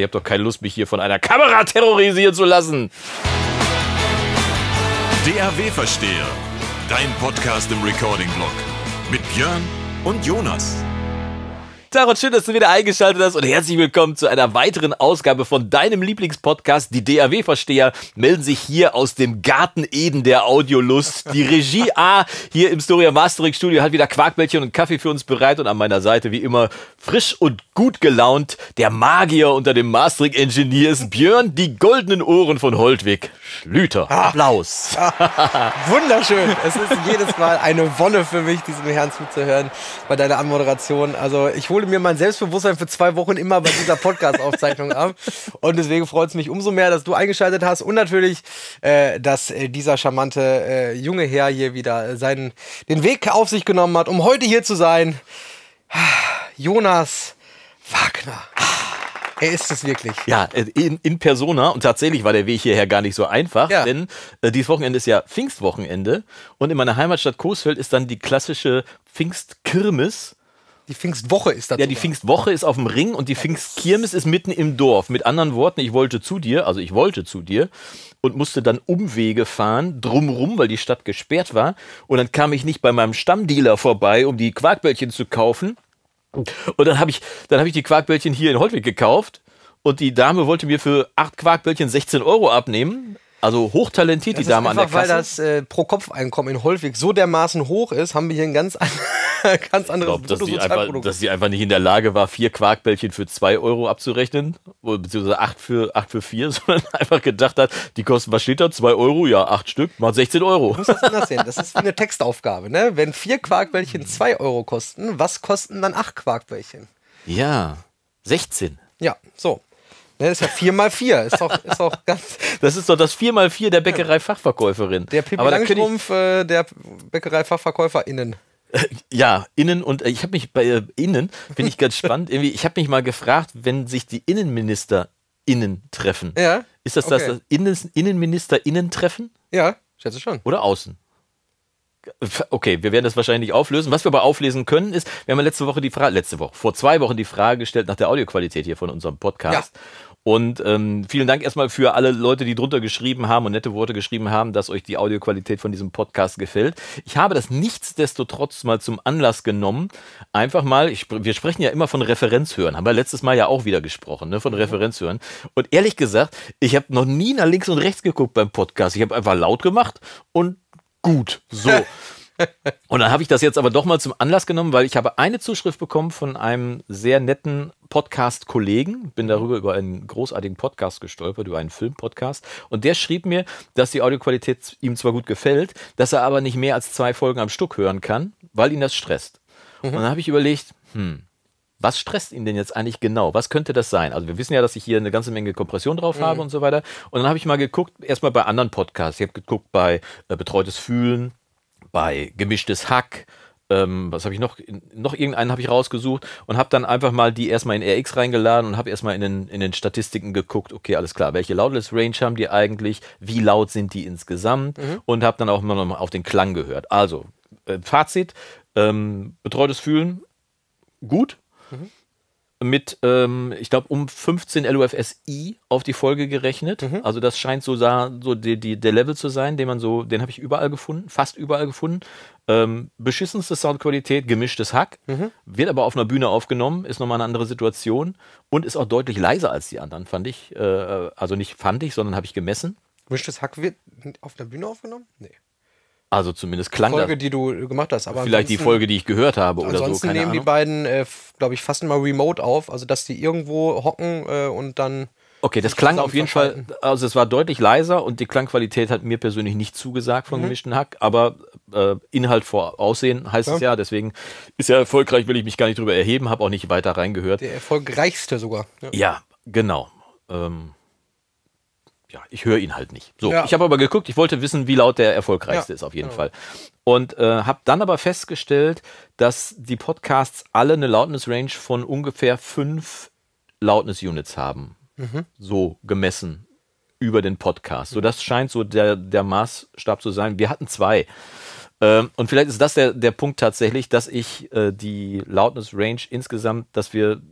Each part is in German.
Ihr habt doch keine Lust, mich hier von einer Kamera terrorisieren zu lassen. DAW Verstehe. Dein Podcast im Recording-Blog. Mit Björn und Jonas. Tarot, schön, dass du wieder eingeschaltet hast und herzlich willkommen zu einer weiteren Ausgabe von deinem Lieblingspodcast, die DAW-Versteher. Melden sich hier aus dem Garten Eden der Audiolust. Die Regie A hier im Storia Mastering Studio hat wieder Quarkbällchen und Kaffee für uns bereit und an meiner Seite wie immer frisch und gut gelaunt der Magier unter dem Mastering Engineers Björn, die goldenen Ohren von Holdwig. Schlüter. Ah. Applaus. wunderschön. Es ist jedes Mal eine Wolle für mich, diesem Herrn zuzuhören bei deiner Anmoderation. Also ich hole hole mir mein Selbstbewusstsein für zwei Wochen immer bei dieser Podcast-Aufzeichnung ab. Und deswegen freut es mich umso mehr, dass du eingeschaltet hast und natürlich, äh, dass äh, dieser charmante äh, junge Herr hier wieder seinen, den Weg auf sich genommen hat, um heute hier zu sein. Jonas Wagner. Er ist es wirklich. Ja, äh, in, in, Persona. Und tatsächlich war der Weg hierher gar nicht so einfach, ja. denn äh, dieses Wochenende ist ja Pfingstwochenende. Und in meiner Heimatstadt Coesfeld ist dann die klassische Pfingstkirmes. Die Pfingstwoche ist da. Ja, die Pfingstwoche ist auf dem Ring und die Pfingstkirmes ist mitten im Dorf. Mit anderen Worten, ich wollte zu dir, also ich wollte zu dir und musste dann Umwege fahren, drumrum, weil die Stadt gesperrt war. Und dann kam ich nicht bei meinem Stammdealer vorbei, um die Quarkbällchen zu kaufen. Und dann habe ich, hab ich die Quarkbällchen hier in Holtwig gekauft. Und die Dame wollte mir für acht Quarkbällchen 16 Euro abnehmen. Also hochtalentiert das die Dame einfach, an der Kasse. Weil das äh, Pro-Kopf-Einkommen in Holwig so dermaßen hoch ist, haben wir hier ein ganz, an ganz anderes ich glaub, dass, sie einfach, dass sie einfach nicht in der Lage war, vier Quarkbällchen für zwei Euro abzurechnen, beziehungsweise acht für, acht für vier, sondern einfach gedacht hat, die kosten, was steht da? Zwei Euro? Ja, acht Stück, mal 16 Euro. Du musst das anders sehen. Das ist wie eine Textaufgabe. Ne? Wenn vier Quarkbällchen hm. zwei Euro kosten, was kosten dann acht Quarkbällchen? Ja, 16. Ja, so. Ne, das ist ja 4 x 4 Ist doch, ist doch ganz. Das ist doch das 4 x 4 der Bäckerei-Fachverkäuferin. Der Pippi Langstrumpf äh, der Bäckerei-FachverkäuferInnen. Ja, innen und äh, ich habe mich bei äh, innen finde ich ganz spannend. Irgendwie, ich habe mich mal gefragt, wenn sich die InnenministerInnen treffen. Ja. Ist das okay. das, Innen, InnenministerInnen treffen? Ja, schätze schon. Oder außen? Okay, wir werden das wahrscheinlich auflösen. Was wir aber auflesen können, ist, wir haben letzte Woche die Frage, letzte Woche, vor zwei Wochen die Frage gestellt nach der Audioqualität hier von unserem Podcast. Ja. Und ähm, vielen Dank erstmal für alle Leute, die drunter geschrieben haben und nette Worte geschrieben haben, dass euch die Audioqualität von diesem Podcast gefällt. Ich habe das nichtsdestotrotz mal zum Anlass genommen, einfach mal, ich, wir sprechen ja immer von Referenzhören, haben wir letztes Mal ja auch wieder gesprochen, ne, von mhm. Referenzhören. Und ehrlich gesagt, ich habe noch nie nach links und rechts geguckt beim Podcast. Ich habe einfach laut gemacht und gut. So. und dann habe ich das jetzt aber doch mal zum Anlass genommen, weil ich habe eine Zuschrift bekommen von einem sehr netten Podcast-Kollegen, bin darüber über einen großartigen Podcast gestolpert, über einen Film-Podcast. Und der schrieb mir, dass die Audioqualität ihm zwar gut gefällt, dass er aber nicht mehr als zwei Folgen am Stück hören kann, weil ihn das stresst. Mhm. Und dann habe ich überlegt, hm, was stresst ihn denn jetzt eigentlich genau? Was könnte das sein? Also wir wissen ja, dass ich hier eine ganze Menge Kompression drauf mhm. habe und so weiter. Und dann habe ich mal geguckt, erstmal bei anderen Podcasts. Ich habe geguckt bei äh, Betreutes Fühlen, bei gemischtes Hack, ähm, was habe ich noch, noch irgendeinen habe ich rausgesucht und habe dann einfach mal die erstmal in RX reingeladen und habe erstmal in den, in den Statistiken geguckt, okay, alles klar, welche Loudless Range haben die eigentlich, wie laut sind die insgesamt mhm. und habe dann auch immer noch mal auf den Klang gehört. Also, äh, Fazit, ähm, betreutes Fühlen, gut. Mhm mit, ähm, ich glaube, um 15 LUFSI auf die Folge gerechnet. Mhm. Also das scheint so, so die, die, der Level zu sein, den man so, den habe ich überall gefunden, fast überall gefunden. Ähm, beschissenste Soundqualität, gemischtes Hack, mhm. wird aber auf einer Bühne aufgenommen, ist nochmal eine andere Situation und ist auch deutlich leiser als die anderen, fand ich. Äh, also nicht fand ich, sondern habe ich gemessen. Gemischtes Hack wird auf der Bühne aufgenommen? Nee. Also zumindest klang die Folge, das. die du gemacht hast. Aber vielleicht die Folge, die ich gehört habe oder so. Ansonsten nehmen Ahnung. die beiden äh, glaube ich, fast immer remote auf, also dass die irgendwo hocken äh, und dann. Okay, das klang auf jeden Fall, also es war deutlich leiser und die Klangqualität hat mir persönlich nicht zugesagt von mhm. gemischten Hack, aber äh, Inhalt vor Aussehen heißt ja. es ja, deswegen ist ja erfolgreich, will ich mich gar nicht drüber erheben, habe auch nicht weiter reingehört. Der erfolgreichste sogar. Ja, ja genau. Ähm, ja, ich höre ihn halt nicht. So, ja. ich habe aber geguckt, ich wollte wissen, wie laut der erfolgreichste ja. ist auf jeden ja. Fall. Und äh, habe dann aber festgestellt, dass die Podcasts alle eine Loudness Range von ungefähr fünf Loudness Units haben. Mhm. So gemessen über den Podcast. So, mhm. das scheint so der, der Maßstab zu sein. Wir hatten zwei. Ähm, und vielleicht ist das der, der Punkt tatsächlich, dass ich äh, die Loudness Range insgesamt, dass wir,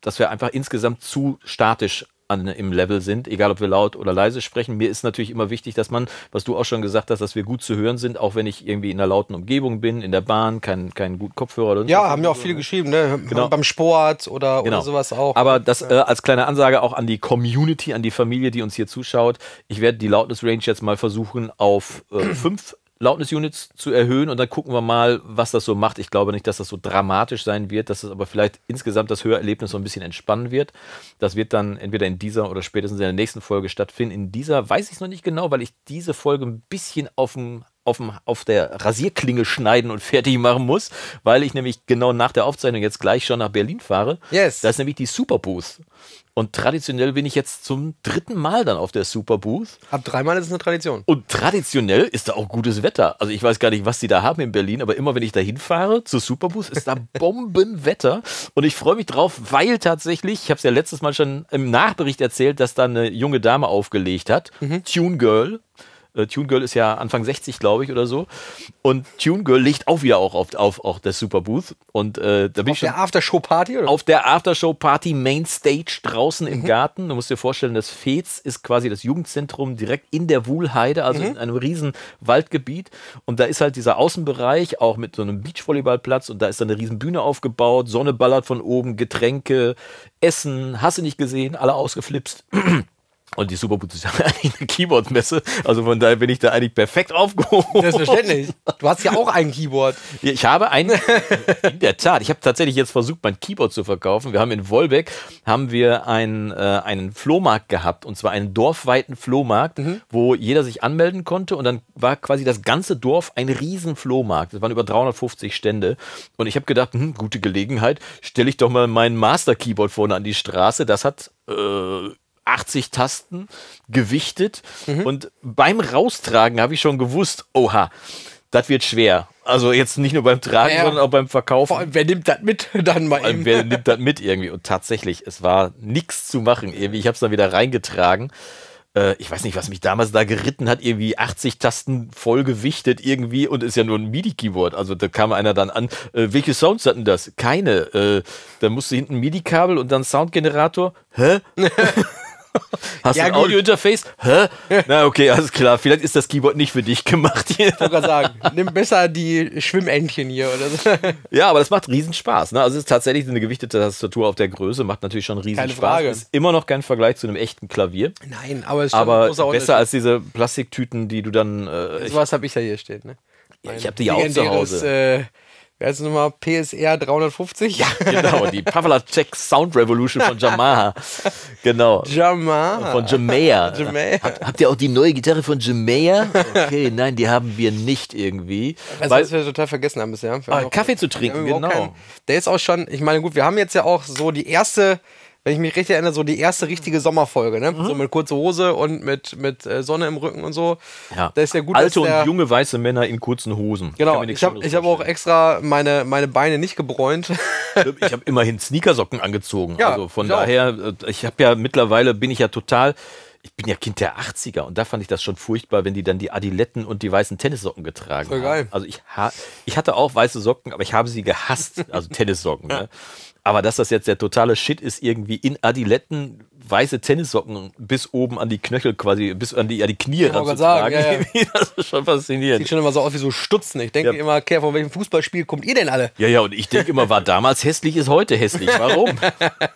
dass wir einfach insgesamt zu statisch an, im Level sind, egal ob wir laut oder leise sprechen. Mir ist natürlich immer wichtig, dass man, was du auch schon gesagt hast, dass wir gut zu hören sind, auch wenn ich irgendwie in einer lauten Umgebung bin, in der Bahn, keinen kein guten Kopfhörer. Oder so. ja, haben ja auch viele geschrieben, ne? genau. beim Sport oder, genau. oder sowas auch. Aber das äh, als kleine Ansage auch an die Community, an die Familie, die uns hier zuschaut. Ich werde die Loudness Range jetzt mal versuchen, auf äh, fünf Loudness Units zu erhöhen und dann gucken wir mal, was das so macht. Ich glaube nicht, dass das so dramatisch sein wird, dass es das aber vielleicht insgesamt das Hörerlebnis so ein bisschen entspannen wird. Das wird dann entweder in dieser oder spätestens in der nächsten Folge stattfinden. In dieser weiß ich es noch nicht genau, weil ich diese Folge ein bisschen auf dem auf, dem, auf der Rasierklinge schneiden und fertig machen muss, weil ich nämlich genau nach der Aufzeichnung jetzt gleich schon nach Berlin fahre. Yes. Das ist nämlich die Superbooth. Und traditionell bin ich jetzt zum dritten Mal dann auf der Superbooth. Ab dreimal ist es eine Tradition. Und traditionell ist da auch gutes Wetter. Also ich weiß gar nicht, was die da haben in Berlin, aber immer wenn ich da hinfahre zur Superbooth, ist da Bombenwetter. Und ich freue mich drauf, weil tatsächlich, ich habe es ja letztes Mal schon im Nachbericht erzählt, dass da eine junge Dame aufgelegt hat, mhm. Tune Girl. Äh, Tune Girl ist ja Anfang 60, glaube ich, oder so. Und Tune Girl liegt auch wieder auch auf, auf, auf der Superbooth. Und äh, da bin auf ich. Auf der Aftershow-Party, Auf der Aftershow-Party Mainstage draußen mhm. im Garten. Du musst dir vorstellen, das Fez ist quasi das Jugendzentrum direkt in der Wuhlheide, also mhm. in einem riesen Waldgebiet. Und da ist halt dieser Außenbereich, auch mit so einem Beachvolleyballplatz und da ist dann eine riesen Bühne aufgebaut, Sonne ballert von oben, Getränke, Essen, hast du nicht gesehen, alle ausgeflipst. Und die Superboot ist ja eigentlich eine Keyboard-Messe. Also von daher bin ich da eigentlich perfekt aufgehoben. Selbstverständlich. Du hast ja auch ein Keyboard. Ich habe ein, in der Tat, ich habe tatsächlich jetzt versucht, mein Keyboard zu verkaufen. Wir haben in Wolbeck, haben wir einen, äh, einen Flohmarkt gehabt. Und zwar einen dorfweiten Flohmarkt, mhm. wo jeder sich anmelden konnte. Und dann war quasi das ganze Dorf ein riesen Flohmarkt. Es waren über 350 Stände. Und ich habe gedacht, hm, gute Gelegenheit, stelle ich doch mal mein Master-Keyboard vorne an die Straße. Das hat äh, 80 Tasten gewichtet. Mhm. Und beim Raustragen habe ich schon gewusst, oha, das wird schwer. Also jetzt nicht nur beim Tragen, naja, sondern auch beim Verkaufen. Vor allem, wer nimmt das mit dann mal eben? Wer nimmt das mit irgendwie? Und tatsächlich, es war nichts zu machen irgendwie. Ich habe es dann wieder reingetragen. Äh, ich weiß nicht, was mich damals da geritten hat, irgendwie 80 Tasten voll gewichtet irgendwie und ist ja nur ein MIDI-Keyboard. Also da kam einer dann an, äh, welche Sounds hatten das? Keine. Äh, dann musste hinten MIDI-Kabel und dann Soundgenerator. Hä? Hast ja, ein Audio-Interface? Hä? Na, okay, alles klar. Vielleicht ist das Keyboard nicht für dich gemacht hier. Ich wollte gerade sagen, nimm besser die Schwimmentchen hier oder so. Ja, aber das macht riesen Spaß. Ne? Also es ist tatsächlich eine gewichtete Tastatur auf der Größe, macht natürlich schon riesen Keine Spaß. Frage. Ist immer noch kein Vergleich zu einem echten Klavier. Nein, aber es ist aber besser als diese Plastiktüten, die du dann. Äh, so also was habe ich da hier stehen, ne? Ja, ich habe die ja auch zu Hause. Äh, Wer ist nochmal PSR 350? Ja, genau, die Pavlacek Sound Revolution von Jamaha. Genau. Jamaha. Von Jamaha. Jamaha. Habt, habt, ihr auch die neue Gitarre von Jamaha? Okay, nein, die haben wir nicht irgendwie. Also, weil, was wir total vergessen haben bisher. Wir ah, haben Kaffee zu trinken, genau. Keinen, der ist auch schon, ich meine, gut, wir haben jetzt ja auch so die erste wenn ich mich richtig erinnere, so die erste richtige mhm. Sommerfolge, ne? Mhm. So mit kurzer Hose und mit, mit äh, Sonne im Rücken und so. Ja. Da ist ja gut, Alte der, und junge weiße Männer in kurzen Hosen. Genau, ich habe hab auch extra meine, meine Beine nicht gebräunt. ich habe immerhin Sneakersocken angezogen. Ja, also von ich daher, auch. Äh, ich habe ja mittlerweile, bin ich ja total ich bin ja Kind der 80er und da fand ich das schon furchtbar, wenn die dann die Adiletten und die weißen Tennissocken getragen Voll haben. Geil. Also ich, ha ich hatte auch weiße Socken, aber ich habe sie gehasst, also Tennissocken. ne? Aber dass das jetzt der totale Shit ist, irgendwie in Adiletten weiße Tennissocken bis oben an die Knöchel quasi, bis an die, an die Knie ranzutragen. Ja, ja. das ist schon faszinierend. Sieht schon immer so aus wie so Stutzen. Ich denke ja. immer, okay, von welchem Fußballspiel kommt ihr denn alle? Ja, ja, und ich denke immer, war damals hässlich, ist heute hässlich. Warum? da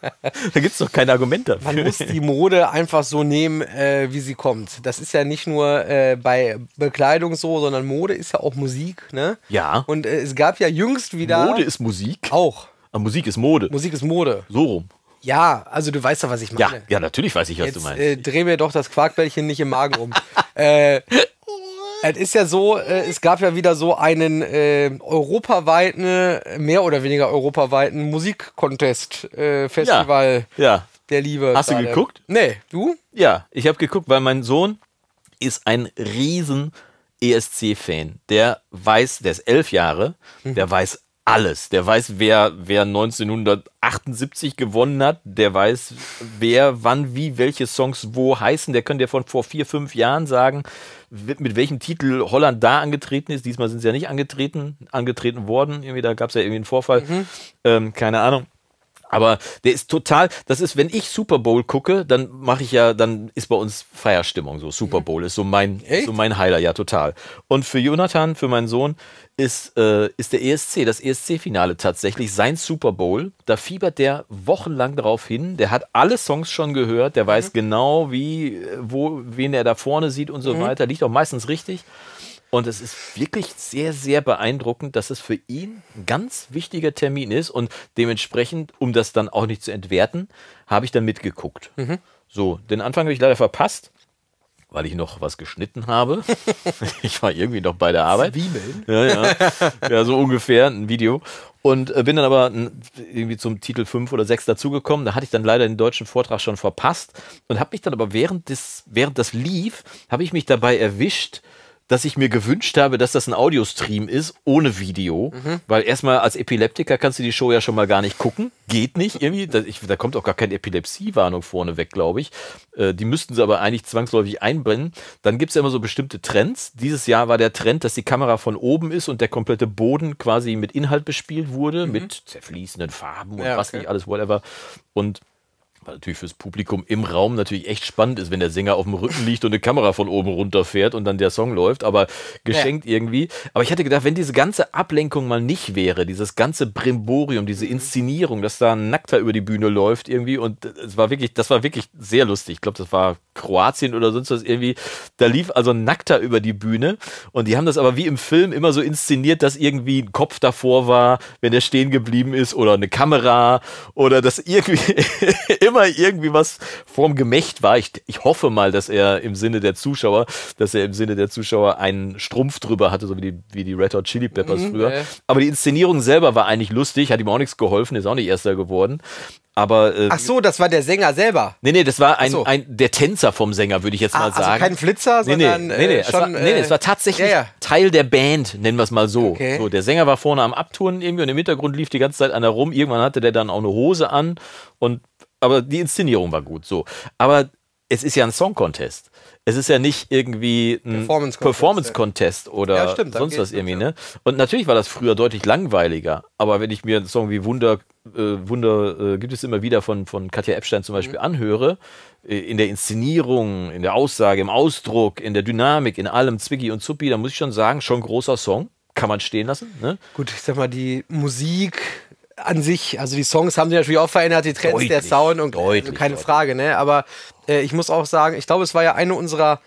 gibt es doch kein Argument dafür. Man muss die Mode einfach so nehmen, äh, wie sie kommt. Das ist ja nicht nur äh, bei Bekleidung so, sondern Mode ist ja auch Musik. Ne? Ja. Und äh, es gab ja jüngst wieder... Mode ist Musik? Auch. Aber Musik ist Mode. Musik ist Mode. So rum. Ja, also du weißt doch, was ich meine. Ja, ja natürlich weiß ich, was Jetzt, du meinst. Äh, dreh mir doch das Quarkbällchen nicht im Magen um. äh, es ist ja so, äh, es gab ja wieder so einen äh, europaweiten, mehr oder weniger europaweiten Musikcontest-Festival äh, ja, ja. der Liebe. Hast gerade. du geguckt? Nee, du? Ja, ich habe geguckt, weil mein Sohn ist ein riesen ESC-Fan. Der weiß, der ist elf Jahre, mhm. der weiß alles. Der weiß, wer, wer 1978 gewonnen hat. Der weiß, wer, wann, wie, welche Songs wo heißen. Der könnte ja von vor vier, fünf Jahren sagen, mit welchem Titel Holland da angetreten ist. Diesmal sind sie ja nicht angetreten, angetreten worden. Irgendwie, da gab es ja irgendwie einen Vorfall. Mhm. Ähm, keine Ahnung. Aber der ist total, das ist, wenn ich Super Bowl gucke, dann mache ich ja, dann ist bei uns Feierstimmung so. Super Bowl ist so mein, Echt? so mein Highlight, ja, total. Und für Jonathan, für meinen Sohn, ist, äh, ist der ESC, das ESC-Finale tatsächlich sein Super Bowl. Da fiebert der wochenlang darauf hin. Der hat alle Songs schon gehört, der weiß mhm. genau, wie, wo, wen er da vorne sieht und so mhm. weiter. Liegt auch meistens richtig. Und es ist wirklich sehr, sehr beeindruckend, dass es für ihn ein ganz wichtiger Termin ist. Und dementsprechend, um das dann auch nicht zu entwerten, habe ich dann mitgeguckt. Mhm. So, den Anfang habe ich leider verpasst weil ich noch was geschnitten habe. ich war irgendwie noch bei der Arbeit. Zwiebeln? Ja, ja. ja so ungefähr ein Video. Und äh, bin dann aber irgendwie zum Titel 5 oder 6 dazugekommen. Da hatte ich dann leider den deutschen Vortrag schon verpasst und habe mich dann aber während, des, während das lief, habe ich mich dabei erwischt, dass ich mir gewünscht habe, dass das ein Audiostream ist, ohne Video. Mhm. Weil erstmal als Epileptiker kannst du die Show ja schon mal gar nicht gucken. Geht nicht irgendwie. Da, ich, da kommt auch gar keine Epilepsiewarnung vorne weg, glaube ich. Äh, die müssten sie aber eigentlich zwangsläufig einbrennen. Dann gibt es ja immer so bestimmte Trends. Dieses Jahr war der Trend, dass die Kamera von oben ist und der komplette Boden quasi mit Inhalt bespielt wurde, mhm. mit zerfließenden Farben und ja, was nicht alles, whatever. Und weil natürlich fürs Publikum im Raum natürlich echt spannend ist, wenn der Sänger auf dem Rücken liegt und eine Kamera von oben runterfährt und dann der Song läuft, aber geschenkt ja. irgendwie. Aber ich hätte gedacht, wenn diese ganze Ablenkung mal nicht wäre, dieses ganze Brimborium, diese mhm. Inszenierung, dass da ein Nackter über die Bühne läuft irgendwie und es war wirklich, das war wirklich sehr lustig. Ich glaube, das war Kroatien oder sonst was irgendwie. Da lief also ein Nackter über die Bühne und die haben das aber wie im Film immer so inszeniert, dass irgendwie ein Kopf davor war, wenn der stehen geblieben ist oder eine Kamera oder das irgendwie immer immer irgendwie was vorm Gemächt war. Ich, ich hoffe mal, dass er im Sinne der Zuschauer, dass er im Sinne der Zuschauer einen Strumpf drüber hatte, so wie die, wie die Red Hot Chili Peppers mhm, früher. Äh. Aber die Inszenierung selber war eigentlich lustig, hat ihm auch nichts geholfen, ist auch nicht Erster geworden. Aber, äh, Ach so, das war der Sänger selber. Nee, nee, das war ein, so. ein der Tänzer vom Sänger, würde ich jetzt ah, mal sagen. also sagen. Kein Flitzer, sondern. Nee, nee, nee, äh, nee, schon, es, war, nee, nee es war äh, tatsächlich ja, ja. Teil der Band, nennen wir es mal so. Okay. so. Der Sänger war vorne am Abtouren irgendwie und im Hintergrund lief die ganze Zeit einer rum. Irgendwann hatte der dann auch eine Hose an und aber die Inszenierung war gut, so. Aber es ist ja ein Song-Contest. Es ist ja nicht irgendwie ein Performance-Contest Performance -Contest oder ja, stimmt, sonst was irgendwie, ne? Und natürlich war das früher deutlich langweiliger, aber wenn ich mir einen Song wie Wunder, äh, Wunder äh, gibt es immer wieder von, von Katja Epstein zum Beispiel mhm. anhöre, äh, in der Inszenierung, in der Aussage, im Ausdruck, in der Dynamik, in allem Zwicky und Zuppi, dann muss ich schon sagen, schon großer Song. Kann man stehen lassen, ne? Gut, ich sag mal, die Musik an sich, also die Songs haben sich natürlich auch verändert, die Trends, deutlich, der Sound und äh, deutlich, also keine deutlich. Frage, ne? Aber äh, ich muss auch sagen, ich glaube, es war ja eine unserer,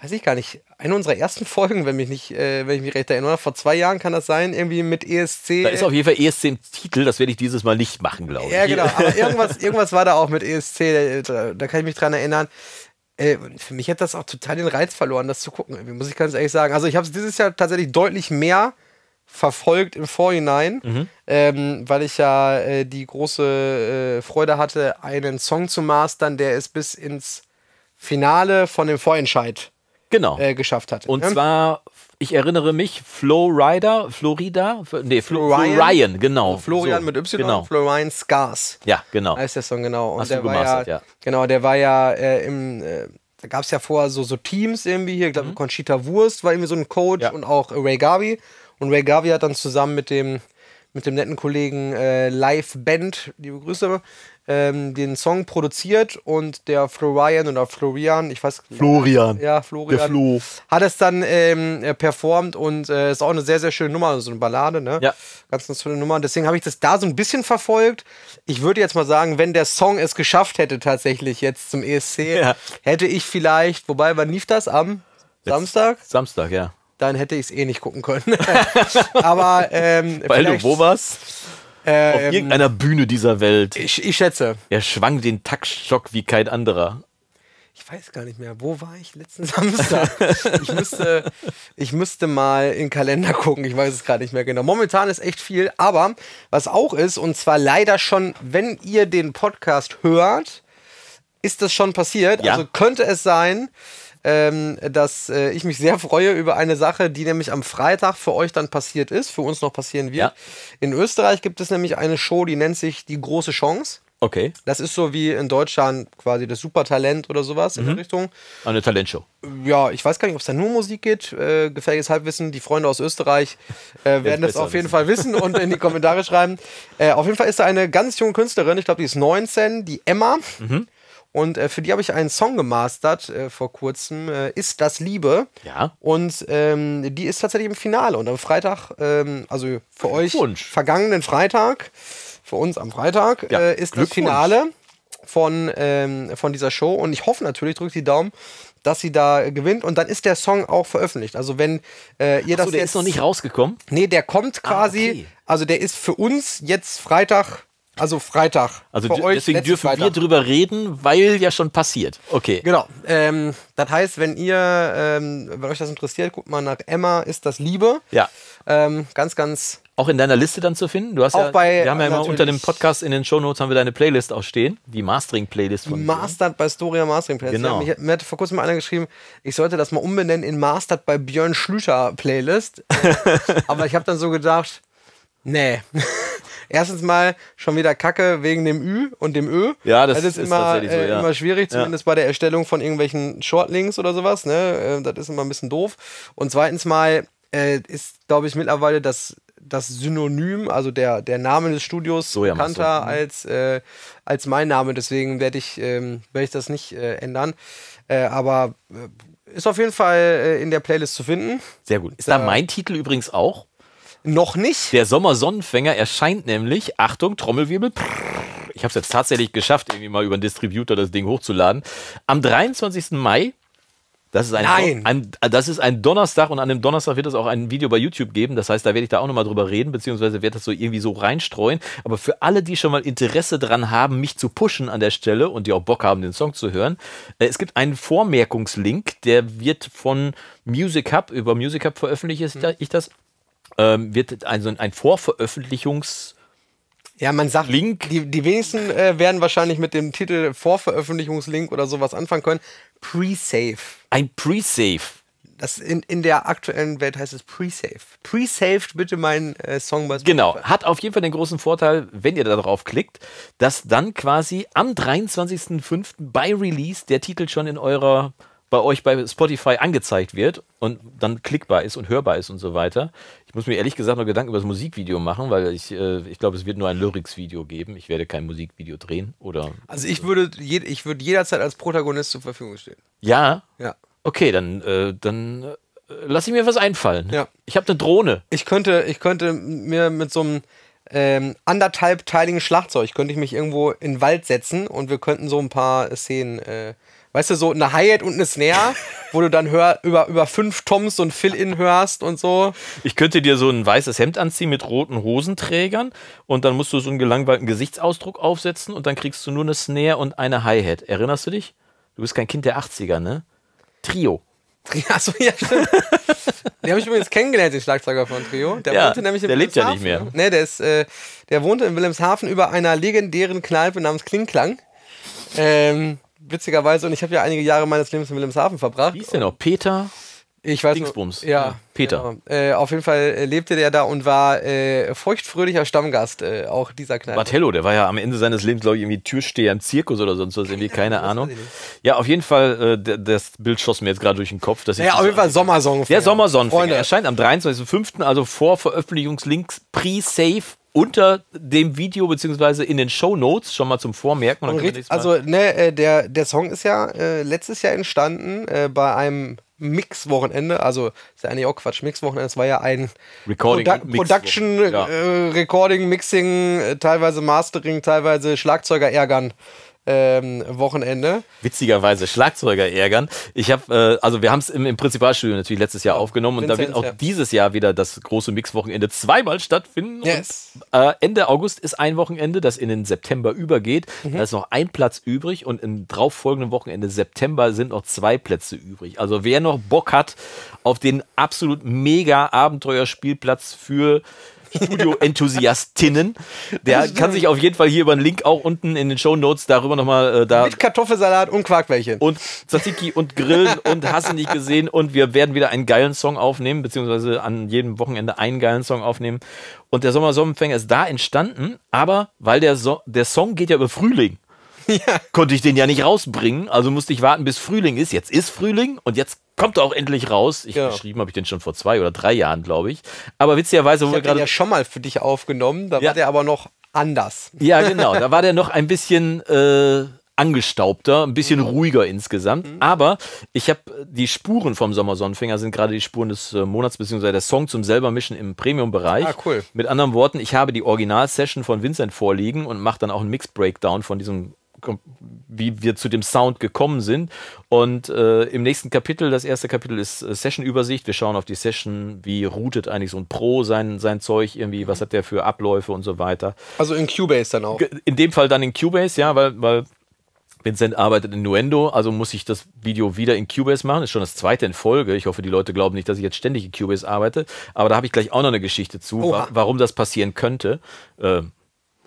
weiß ich gar nicht, eine unserer ersten Folgen, wenn mich nicht, äh, wenn ich mich recht erinnere. Vor zwei Jahren kann das sein, irgendwie mit ESC. Da ist auf jeden Fall ESC im Titel, das werde ich dieses Mal nicht machen, glaube ich. Ja, genau. Aber irgendwas, irgendwas war da auch mit ESC, da, da kann ich mich dran erinnern. Äh, für mich hat das auch total den Reiz verloren, das zu gucken, muss ich ganz ehrlich sagen. Also ich habe es dieses Jahr tatsächlich deutlich mehr verfolgt im Vorhinein, mhm. ähm, weil ich ja äh, die große äh, Freude hatte, einen Song zu mastern, der es bis ins Finale von dem Vorentscheid genau. Äh, geschafft hat. Und ja? Ne? zwar, ich erinnere mich, Flo Rider, Florida, nee, Flo, Flo Ryan, Flo Ryan genau. Also Florian so, mit Y, genau. Flo Ryan Scars. Ja, genau. Heißt der Song, genau. Und Hast der du gemastert, ja, ja, Genau, der war ja äh, im äh, da gab es ja vorher so, so Teams irgendwie hier, ich glaube, mhm. Conchita Wurst war irgendwie so ein Coach ja. und auch Ray Gavi. Und Ray Garvey hat dann zusammen mit dem, mit dem netten Kollegen äh, Live Band, liebe Grüße, ähm, den Song produziert und der Florian oder Florian, ich weiß Florian. Ja, Florian. Der Flo. Hat es dann ähm, äh, performt und äh, ist auch eine sehr, sehr schöne Nummer, so eine Ballade, ne? Ja. Ganz ganz schöne Nummer. Deswegen habe ich das da so ein bisschen verfolgt. Ich würde jetzt mal sagen, wenn der Song es geschafft hätte, tatsächlich jetzt zum ESC, ja. hätte ich vielleicht, wobei, wann lief das? Am Samstag? Samstag, ja dann hätte ich es eh nicht gucken können. Aber ähm, weil du wo warst? Äh, Auf ähm, irgendeiner ähm, Bühne dieser Welt. Ich, ich schätze. Er schwang den Taktstock wie kein anderer ich weiß gar nicht mehr, wo war ich letzten Samstag? ich, müsste, ich müsste mal in den Kalender gucken, ich weiß es gerade nicht mehr genau. Momentan ist echt viel, aber was auch ist, und zwar leider schon, wenn ihr den Podcast hört, ist das schon passiert. Ja. Also könnte es sein, ähm, dass äh, ich mich sehr freue über eine Sache, die nämlich am Freitag für euch dann passiert ist, für uns noch passieren wird. Ja. In Österreich gibt es nämlich eine Show, die nennt sich Die große Chance. Okay. Das ist so wie in Deutschland quasi das Supertalent oder sowas in der mhm. Richtung. Eine Talentshow. Ja, ich weiß gar nicht, ob es da nur Musik geht. Äh, gefälliges Halbwissen. Die Freunde aus Österreich äh, werden das auf jeden wissen. Fall wissen und in die Kommentare schreiben. Äh, auf jeden Fall ist da eine ganz junge Künstlerin, ich glaube, die ist 19, die Emma. Mhm. Und äh, für die habe ich einen Song gemastert äh, vor kurzem. Äh, ist das Liebe? Ja. Und ähm, die ist tatsächlich im Finale. Und am Freitag, ähm, also für euch vergangenen Freitag, für uns am Freitag, ja. Äh, ist das Finale von, ähm, von dieser Show. Und ich hoffe natürlich, drückt die Daumen, dass sie da gewinnt und dann ist der Song auch veröffentlicht. Also wenn äh, ihr Achso, das der jetzt, ist noch nicht rausgekommen? Nee, der kommt ah, quasi, ah, okay. also der ist für uns jetzt Freitag also Freitag. Also deswegen dürfen Freitag. wir drüber reden, weil ja schon passiert. Okay. Genau. Ähm, das heißt, wenn ihr, ähm, wenn euch das interessiert, guckt mal nach Emma ist das Liebe. Ja. Ähm, ganz, ganz. Auch in deiner Liste dann zu finden. Du hast auch ja, bei, wir haben ja immer unter dem Podcast in den Shownotes haben wir deine Playlist auch stehen, die Mastering-Playlist von. Mastered bei Storia Mastering Playlist. Genau. Mich, mir hat vor kurzem einer geschrieben, ich sollte das mal umbenennen in Mastered bei Björn Schlüter Playlist. Aber ich habe dann so gedacht, nee erstens mal schon wieder Kacke wegen dem Ü und dem Ö. Ja, das, das also ist, ist immer, so, äh, ja. immer schwierig, zumindest ja. bei der Erstellung von irgendwelchen Shortlinks oder sowas. Ne? Äh, das ist immer ein bisschen doof. Und zweitens mal äh, ist, glaube ich, mittlerweile das das Synonym, also der, der Name des Studios, so, ja, bekannter so. Mhm. als, äh, als mein Name. Deswegen werde ich, ähm, werd ich das nicht äh, ändern. Äh, aber äh, ist auf jeden Fall in der Playlist zu finden. Sehr gut. Ist da mein Titel übrigens auch? Noch nicht. Der Sommersonnenfänger erscheint nämlich, Achtung, Trommelwirbel, ich habe es jetzt tatsächlich geschafft, irgendwie mal über einen Distributor das Ding hochzuladen, am 23. Mai. Das ist, ein, Nein. Ein, äh, das ist ein Donnerstag und an dem Donnerstag wird es auch ein Video bei YouTube geben. Das heißt, da werde ich da auch nochmal drüber reden, beziehungsweise werde das so irgendwie so reinstreuen. Aber für alle, die schon mal Interesse daran haben, mich zu pushen an der Stelle und die auch Bock haben, den Song zu hören, äh, es gibt einen Vormerkungslink, der wird von Music Hub, über Music Hub veröffentliche ich mhm. das ähm, wird also ein Vorveröffentlichungs- ja, man sagt, Link. Die, die wenigsten äh, werden wahrscheinlich mit dem Titel Vorveröffentlichungslink oder sowas anfangen können. Pre-Save. Ein Pre-Save. in, in der aktuellen Welt heißt es Pre-Save. Pre-Saved bitte meinen äh, Song bei Genau. Hat auf jeden Fall den großen Vorteil, wenn ihr da drauf klickt, dass dann quasi am 23.05. bei Release der Titel schon in eurer bei euch bei Spotify angezeigt wird und dann klickbar ist und hörbar ist und so weiter. Ich muss mir ehrlich gesagt noch Gedanken über das Musikvideo machen, weil ich, äh, ich glaube, es wird nur ein Lyrics-Video geben. Ich werde kein Musikvideo drehen oder. Also ich würde, je, ich würde jederzeit als Protagonist zur Verfügung stehen. Ja. Ja. Okay, dann, äh, dann äh, lass ich mir was einfallen. Ja. Ich habe eine Drohne. Ich könnte, ich könnte mir mit so einem ähm, anderthalbteiligen Schlagzeug könnte ich mich irgendwo in den Wald setzen und wir könnten so ein paar Szenen äh, weißt du, so eine Hi-Hat und eine Snare, wo du dann hör, über, über fünf Toms so ein Fill-In hörst und so. Ich könnte dir so ein weißes Hemd anziehen mit roten Hosenträgern und dann musst du so einen gelangweilten Gesichtsausdruck aufsetzen und dann kriegst du nur eine Snare und eine Hi-Hat. Erinnerst du dich? Du bist kein Kind der 80er, ne? Trio. Achso, ja, stimmt. den habe ich übrigens kennengelernt, den Schlagzeuger von Trio. Der ja, wohnte nämlich in Der lebt ja nicht mehr. Nee, der, ist, äh, der wohnte in Wilhelmshaven über einer legendären Kneipe namens Klingklang. Ähm, witzigerweise, und ich habe ja einige Jahre meines Lebens in Wilhelmshaven verbracht. Wie ist der noch? Peter? Ich weiß Dingsbums. Nur, ja, Peter. Genau. Äh, auf jeden Fall äh, lebte der da und war äh, feuchtfröhlicher Stammgast äh, auch dieser Kneipe. Martello, der war ja am Ende seines Lebens, glaube ich, irgendwie Türsteher im Zirkus oder sonst was, irgendwie, keine Ahnung. Ja, auf jeden Fall, äh, das Bild schoss mir jetzt gerade durch den Kopf. Dass ja, auf jeden Fall Sommersong. Der Sommersonnenfänger erscheint am 23.05., also vor Veröffentlichungslinks pre-save unter dem Video beziehungsweise in den Show Notes schon mal zum Vormerken. Und und oh, also ne, äh, der, der Song ist ja äh, letztes Jahr entstanden äh, bei einem Mix-Wochenende, also ist ja eigentlich auch Quatsch, Mix-Wochenende, es war ja ein Recording, Produ Mix Production, ja. äh, Recording, Mixing, äh, teilweise Mastering, teilweise Schlagzeuger ärgern ähm, Wochenende. Witzigerweise Schlagzeuger ärgern. Ich habe, äh, also wir haben es im, im Prinzipalstudio natürlich letztes Jahr ja, aufgenommen Vincent, und da wird auch ja. dieses Jahr wieder das große Mixwochenende zweimal stattfinden. Yes. Und, äh, Ende August ist ein Wochenende, das in den September übergeht. Mhm. Da ist noch ein Platz übrig und im drauf folgenden Wochenende September sind noch zwei Plätze übrig. Also wer noch Bock hat auf den absolut mega Abenteuerspielplatz für Studio-Enthusiastinnen. Der kann sich auf jeden Fall hier über den Link auch unten in den Show Notes darüber nochmal äh, da. Mit Kartoffelsalat und Quarkbällchen. Und Tzatziki und Grillen und hast nicht gesehen. Und wir werden wieder einen geilen Song aufnehmen, beziehungsweise an jedem Wochenende einen geilen Song aufnehmen. Und der Sommersommerfänger ist da entstanden, aber weil der, so der Song geht ja über Frühling. ja. konnte ich den ja nicht rausbringen. Also musste ich warten, bis Frühling ist. Jetzt ist Frühling und jetzt kommt er auch endlich raus. Ich ja. geschrieben habe ich den schon vor zwei oder drei Jahren, glaube ich. Aber witzigerweise, wo ich wir gerade. ja schon mal für dich aufgenommen, da ja. war der aber noch anders. Ja, genau. Da war der noch ein bisschen. Äh, angestaubter, ein bisschen mhm. ruhiger insgesamt. Mhm. Aber ich habe äh, die Spuren vom Sommersonnenfänger sind gerade die Spuren des äh, Monats bzw. der Song zum selber mischen im Premium-Bereich. Ah, cool. Mit anderen Worten, ich habe die Original-Session von Vincent vorliegen und mache dann auch einen Mix-Breakdown von diesem wie wir zu dem Sound gekommen sind. Und äh, im nächsten Kapitel, das erste Kapitel ist äh, Session-Übersicht. Wir schauen auf die Session, wie routet eigentlich so ein Pro sein, sein Zeug irgendwie, was hat der für Abläufe und so weiter. Also in Cubase dann auch. In dem Fall dann in Cubase, ja, weil, weil Vincent arbeitet in Nuendo, also muss ich das Video wieder in Cubase machen. Ist schon das zweite in Folge. Ich hoffe, die Leute glauben nicht, dass ich jetzt ständig in Cubase arbeite. Aber da habe ich gleich auch noch eine Geschichte zu, wa warum das passieren könnte. Ähm,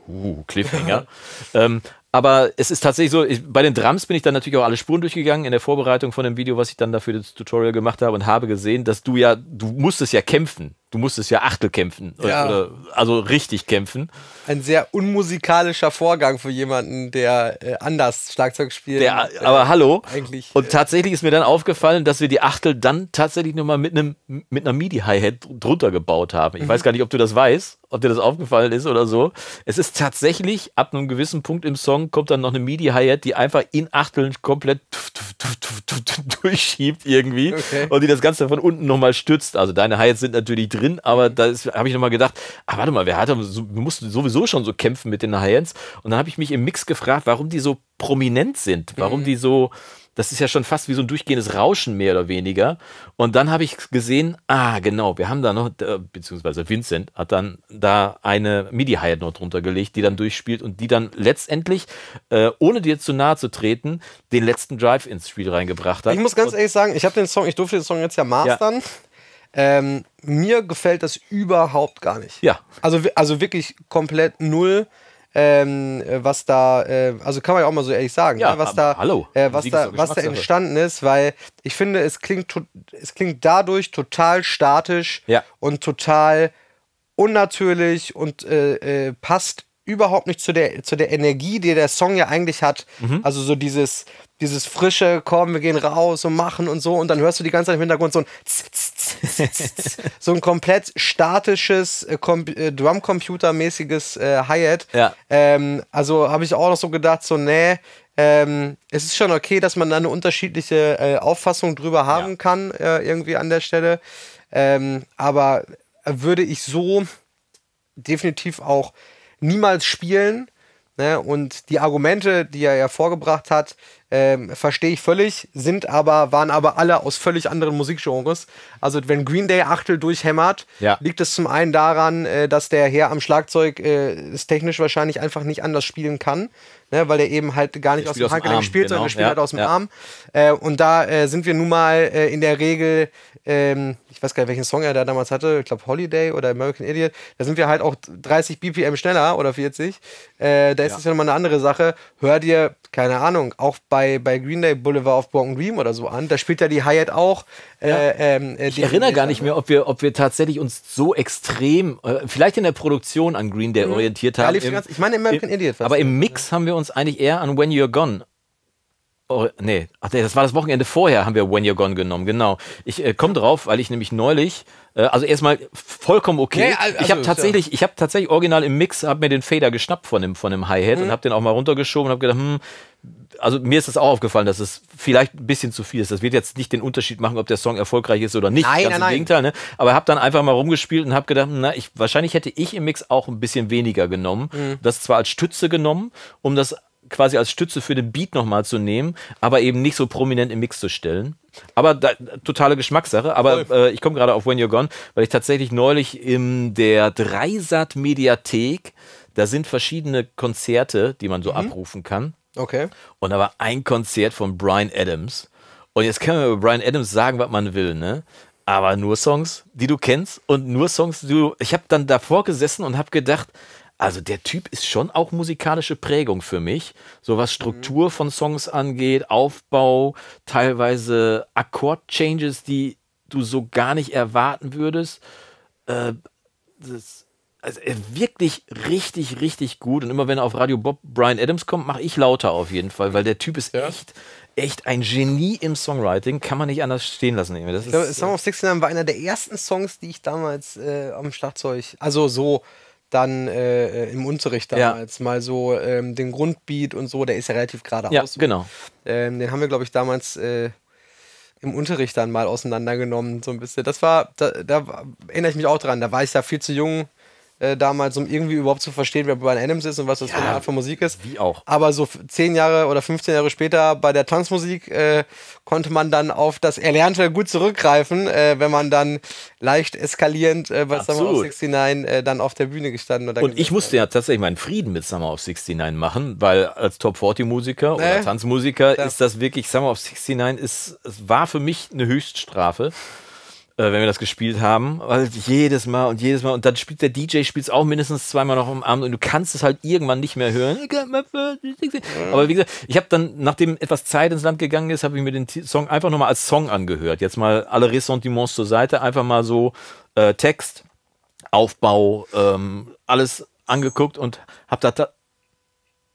uh, Cliffhanger. ähm, aber es ist tatsächlich so, ich, bei den Drums bin ich dann natürlich auch alle Spuren durchgegangen in der Vorbereitung von dem Video, was ich dann dafür das Tutorial gemacht habe und habe gesehen, dass du ja, du musstest ja kämpfen du musstest ja Achtel kämpfen. Ja. Oder, also richtig kämpfen. Ein sehr unmusikalischer Vorgang für jemanden, der äh, anders Schlagzeug spielt. Der, äh, aber äh, hallo. Eigentlich, und äh, tatsächlich ist mir dann aufgefallen, dass wir die Achtel dann tatsächlich nochmal mit, mit einer MIDI-Hi-Hat drunter gebaut haben. Ich mhm. weiß gar nicht, ob du das weißt, ob dir das aufgefallen ist oder so. Es ist tatsächlich, ab einem gewissen Punkt im Song kommt dann noch eine MIDI-Hi-Hat, die einfach in Achteln komplett tuff, tuff, tuff, durchschiebt irgendwie. Okay. Und die das Ganze von unten nochmal stützt. Also deine Hi-Hats sind natürlich drin, aber mhm. da habe ich nochmal gedacht, ah, warte mal, wer hat, wir mussten sowieso schon so kämpfen mit den High-Ends. Und dann habe ich mich im Mix gefragt, warum die so prominent sind, warum mhm. die so, das ist ja schon fast wie so ein durchgehendes Rauschen mehr oder weniger. Und dann habe ich gesehen, ah, genau, wir haben da noch, beziehungsweise Vincent hat dann da eine midi hyatt noch drunter gelegt, die dann durchspielt und die dann letztendlich, äh, ohne dir zu nahe zu treten, den letzten Drive ins Spiel reingebracht hat. Ich muss ganz und ehrlich sagen, ich habe den Song, ich durfte den Song jetzt ja mastern. Ja. Ähm, mir gefällt das überhaupt gar nicht. Ja. Also, also wirklich komplett null. Ähm, was da, äh, also kann man ja auch mal so ehrlich sagen, ja, ne? was, da, hallo, äh, was, da, was da entstanden ist, weil ich finde, es klingt, es klingt dadurch total statisch ja. und total unnatürlich und äh, äh, passt überhaupt nicht zu der, zu der Energie, die der Song ja eigentlich hat. Mhm. Also so dieses, dieses frische, komm, wir gehen raus und machen und so. Und dann hörst du die ganze Zeit im Hintergrund so ein Tz, Tz, so ein komplett statisches, äh, äh, Drumcomputer-mäßiges äh, Hi-Hat. Ja. Ähm, also habe ich auch noch so gedacht, so, nee, ähm, es ist schon okay, dass man da eine unterschiedliche äh, Auffassung drüber haben ja. kann, äh, irgendwie an der Stelle. Ähm, aber würde ich so definitiv auch niemals spielen. Ne? Und die Argumente, die er ja vorgebracht hat, ähm, Verstehe ich völlig, sind aber, waren aber alle aus völlig anderen Musikgenres. Also wenn Green Day Achtel durchhämmert, ja. liegt es zum einen daran, äh, dass der Herr am Schlagzeug äh, es technisch wahrscheinlich einfach nicht anders spielen kann. Ne, weil er eben halt gar nicht der aus dem Handgelenk spielt, genau. sondern er spielt ja, halt aus dem ja. Arm. Äh, und da äh, sind wir nun mal äh, in der Regel, ähm, ich weiß gar nicht, welchen Song er da damals hatte, ich glaube Holiday oder American Idiot, da sind wir halt auch 30 BPM schneller oder 40. Äh, da ist das ja nochmal eine andere Sache. Hör dir, keine Ahnung, auch bei bei, bei Green Day Boulevard of Broken Dream oder so an. Da spielt ja die Hi-Hat auch. Äh, ja. Ähm, äh, ich erinnere gar nicht mehr, ob wir, ob wir tatsächlich uns so extrem, äh, vielleicht in der Produktion an Green Day mhm. orientiert haben. Ja, Im, ich meine American im, Idiot. Aber im Mix ja. haben wir uns eigentlich eher an When You're Gone Oh, nee, ach nee, das war das Wochenende vorher, haben wir When You're Gone genommen, genau. Ich äh, komme drauf, weil ich nämlich neulich, äh, also erstmal vollkommen okay. Nee, also, ich habe tatsächlich, ich habe tatsächlich original im Mix, habe mir den Fader geschnappt von dem, von dem Hi-Hat mhm. und habe den auch mal runtergeschoben und habe gedacht, hm, also mir ist das auch aufgefallen, dass es vielleicht ein bisschen zu viel ist. Das wird jetzt nicht den Unterschied machen, ob der Song erfolgreich ist oder nicht. Nein, Ganz nein, im nein. Gegenteil. Ne? Aber habe dann einfach mal rumgespielt und habe gedacht, na, ich, wahrscheinlich hätte ich im Mix auch ein bisschen weniger genommen. Mhm. Das zwar als Stütze genommen, um das quasi als Stütze für den Beat nochmal zu nehmen, aber eben nicht so prominent im Mix zu stellen. Aber da, totale Geschmackssache. Aber äh, ich komme gerade auf When You're Gone, weil ich tatsächlich neulich in der Dreisat-Mediathek, da sind verschiedene Konzerte, die man so mhm. abrufen kann. Okay. Und da war ein Konzert von Brian Adams. Und jetzt kann man über Brian Adams sagen, was man will, ne? Aber nur Songs, die du kennst und nur Songs, die du. Ich habe dann davor gesessen und habe gedacht, also der Typ ist schon auch musikalische Prägung für mich, so was mhm. Struktur von Songs angeht, Aufbau, teilweise Akkordchanges, die du so gar nicht erwarten würdest. Äh, das, also äh, wirklich richtig, richtig gut. Und immer wenn er auf Radio Bob Brian Adams kommt, mache ich lauter auf jeden Fall, weil der Typ ist ja. echt, echt ein Genie im Songwriting. Kann man nicht anders stehen lassen. Das ich glaube, Song of 69 war einer der ersten Songs, die ich damals äh, am Schlagzeug, also so dann äh, im Unterricht damals ja. mal so ähm, den Grundbeat und so, der ist ja relativ geradeaus. Ja, genau. Ähm, den haben wir, glaube ich, damals äh, im Unterricht dann mal auseinandergenommen, so ein bisschen. Das war, da, da, erinnere ich mich auch dran, da war ich ja viel zu jung, äh, damals, um irgendwie überhaupt zu verstehen, wer Brian Adams ist und was das ja, für eine Art von Musik ist. Wie auch. Aber so zehn Jahre oder 15 Jahre später bei der Tanzmusik äh, konnte man dann auf das Erlernte gut zurückgreifen, äh, wenn man dann leicht eskalierend äh, bei Absolut. Summer of 69 äh, dann auf der Bühne gestanden und, und ich musste ja tatsächlich meinen Frieden mit Summer of 69 machen, weil als Top 40 Musiker oder ne? Tanzmusiker ja. ist das wirklich Summer of 69 ist, es war für mich eine Höchststrafe. Äh, wenn wir das gespielt haben. Weil also jedes Mal und jedes Mal. Und dann spielt der DJ spielt es auch mindestens zweimal noch am Abend und du kannst es halt irgendwann nicht mehr hören. Aber wie gesagt, ich habe dann, nachdem etwas Zeit ins Land gegangen ist, habe ich mir den Song einfach nochmal als Song angehört. Jetzt mal alle Ressentiments zur Seite, einfach mal so äh, Text, Aufbau, ähm, alles angeguckt und habe da.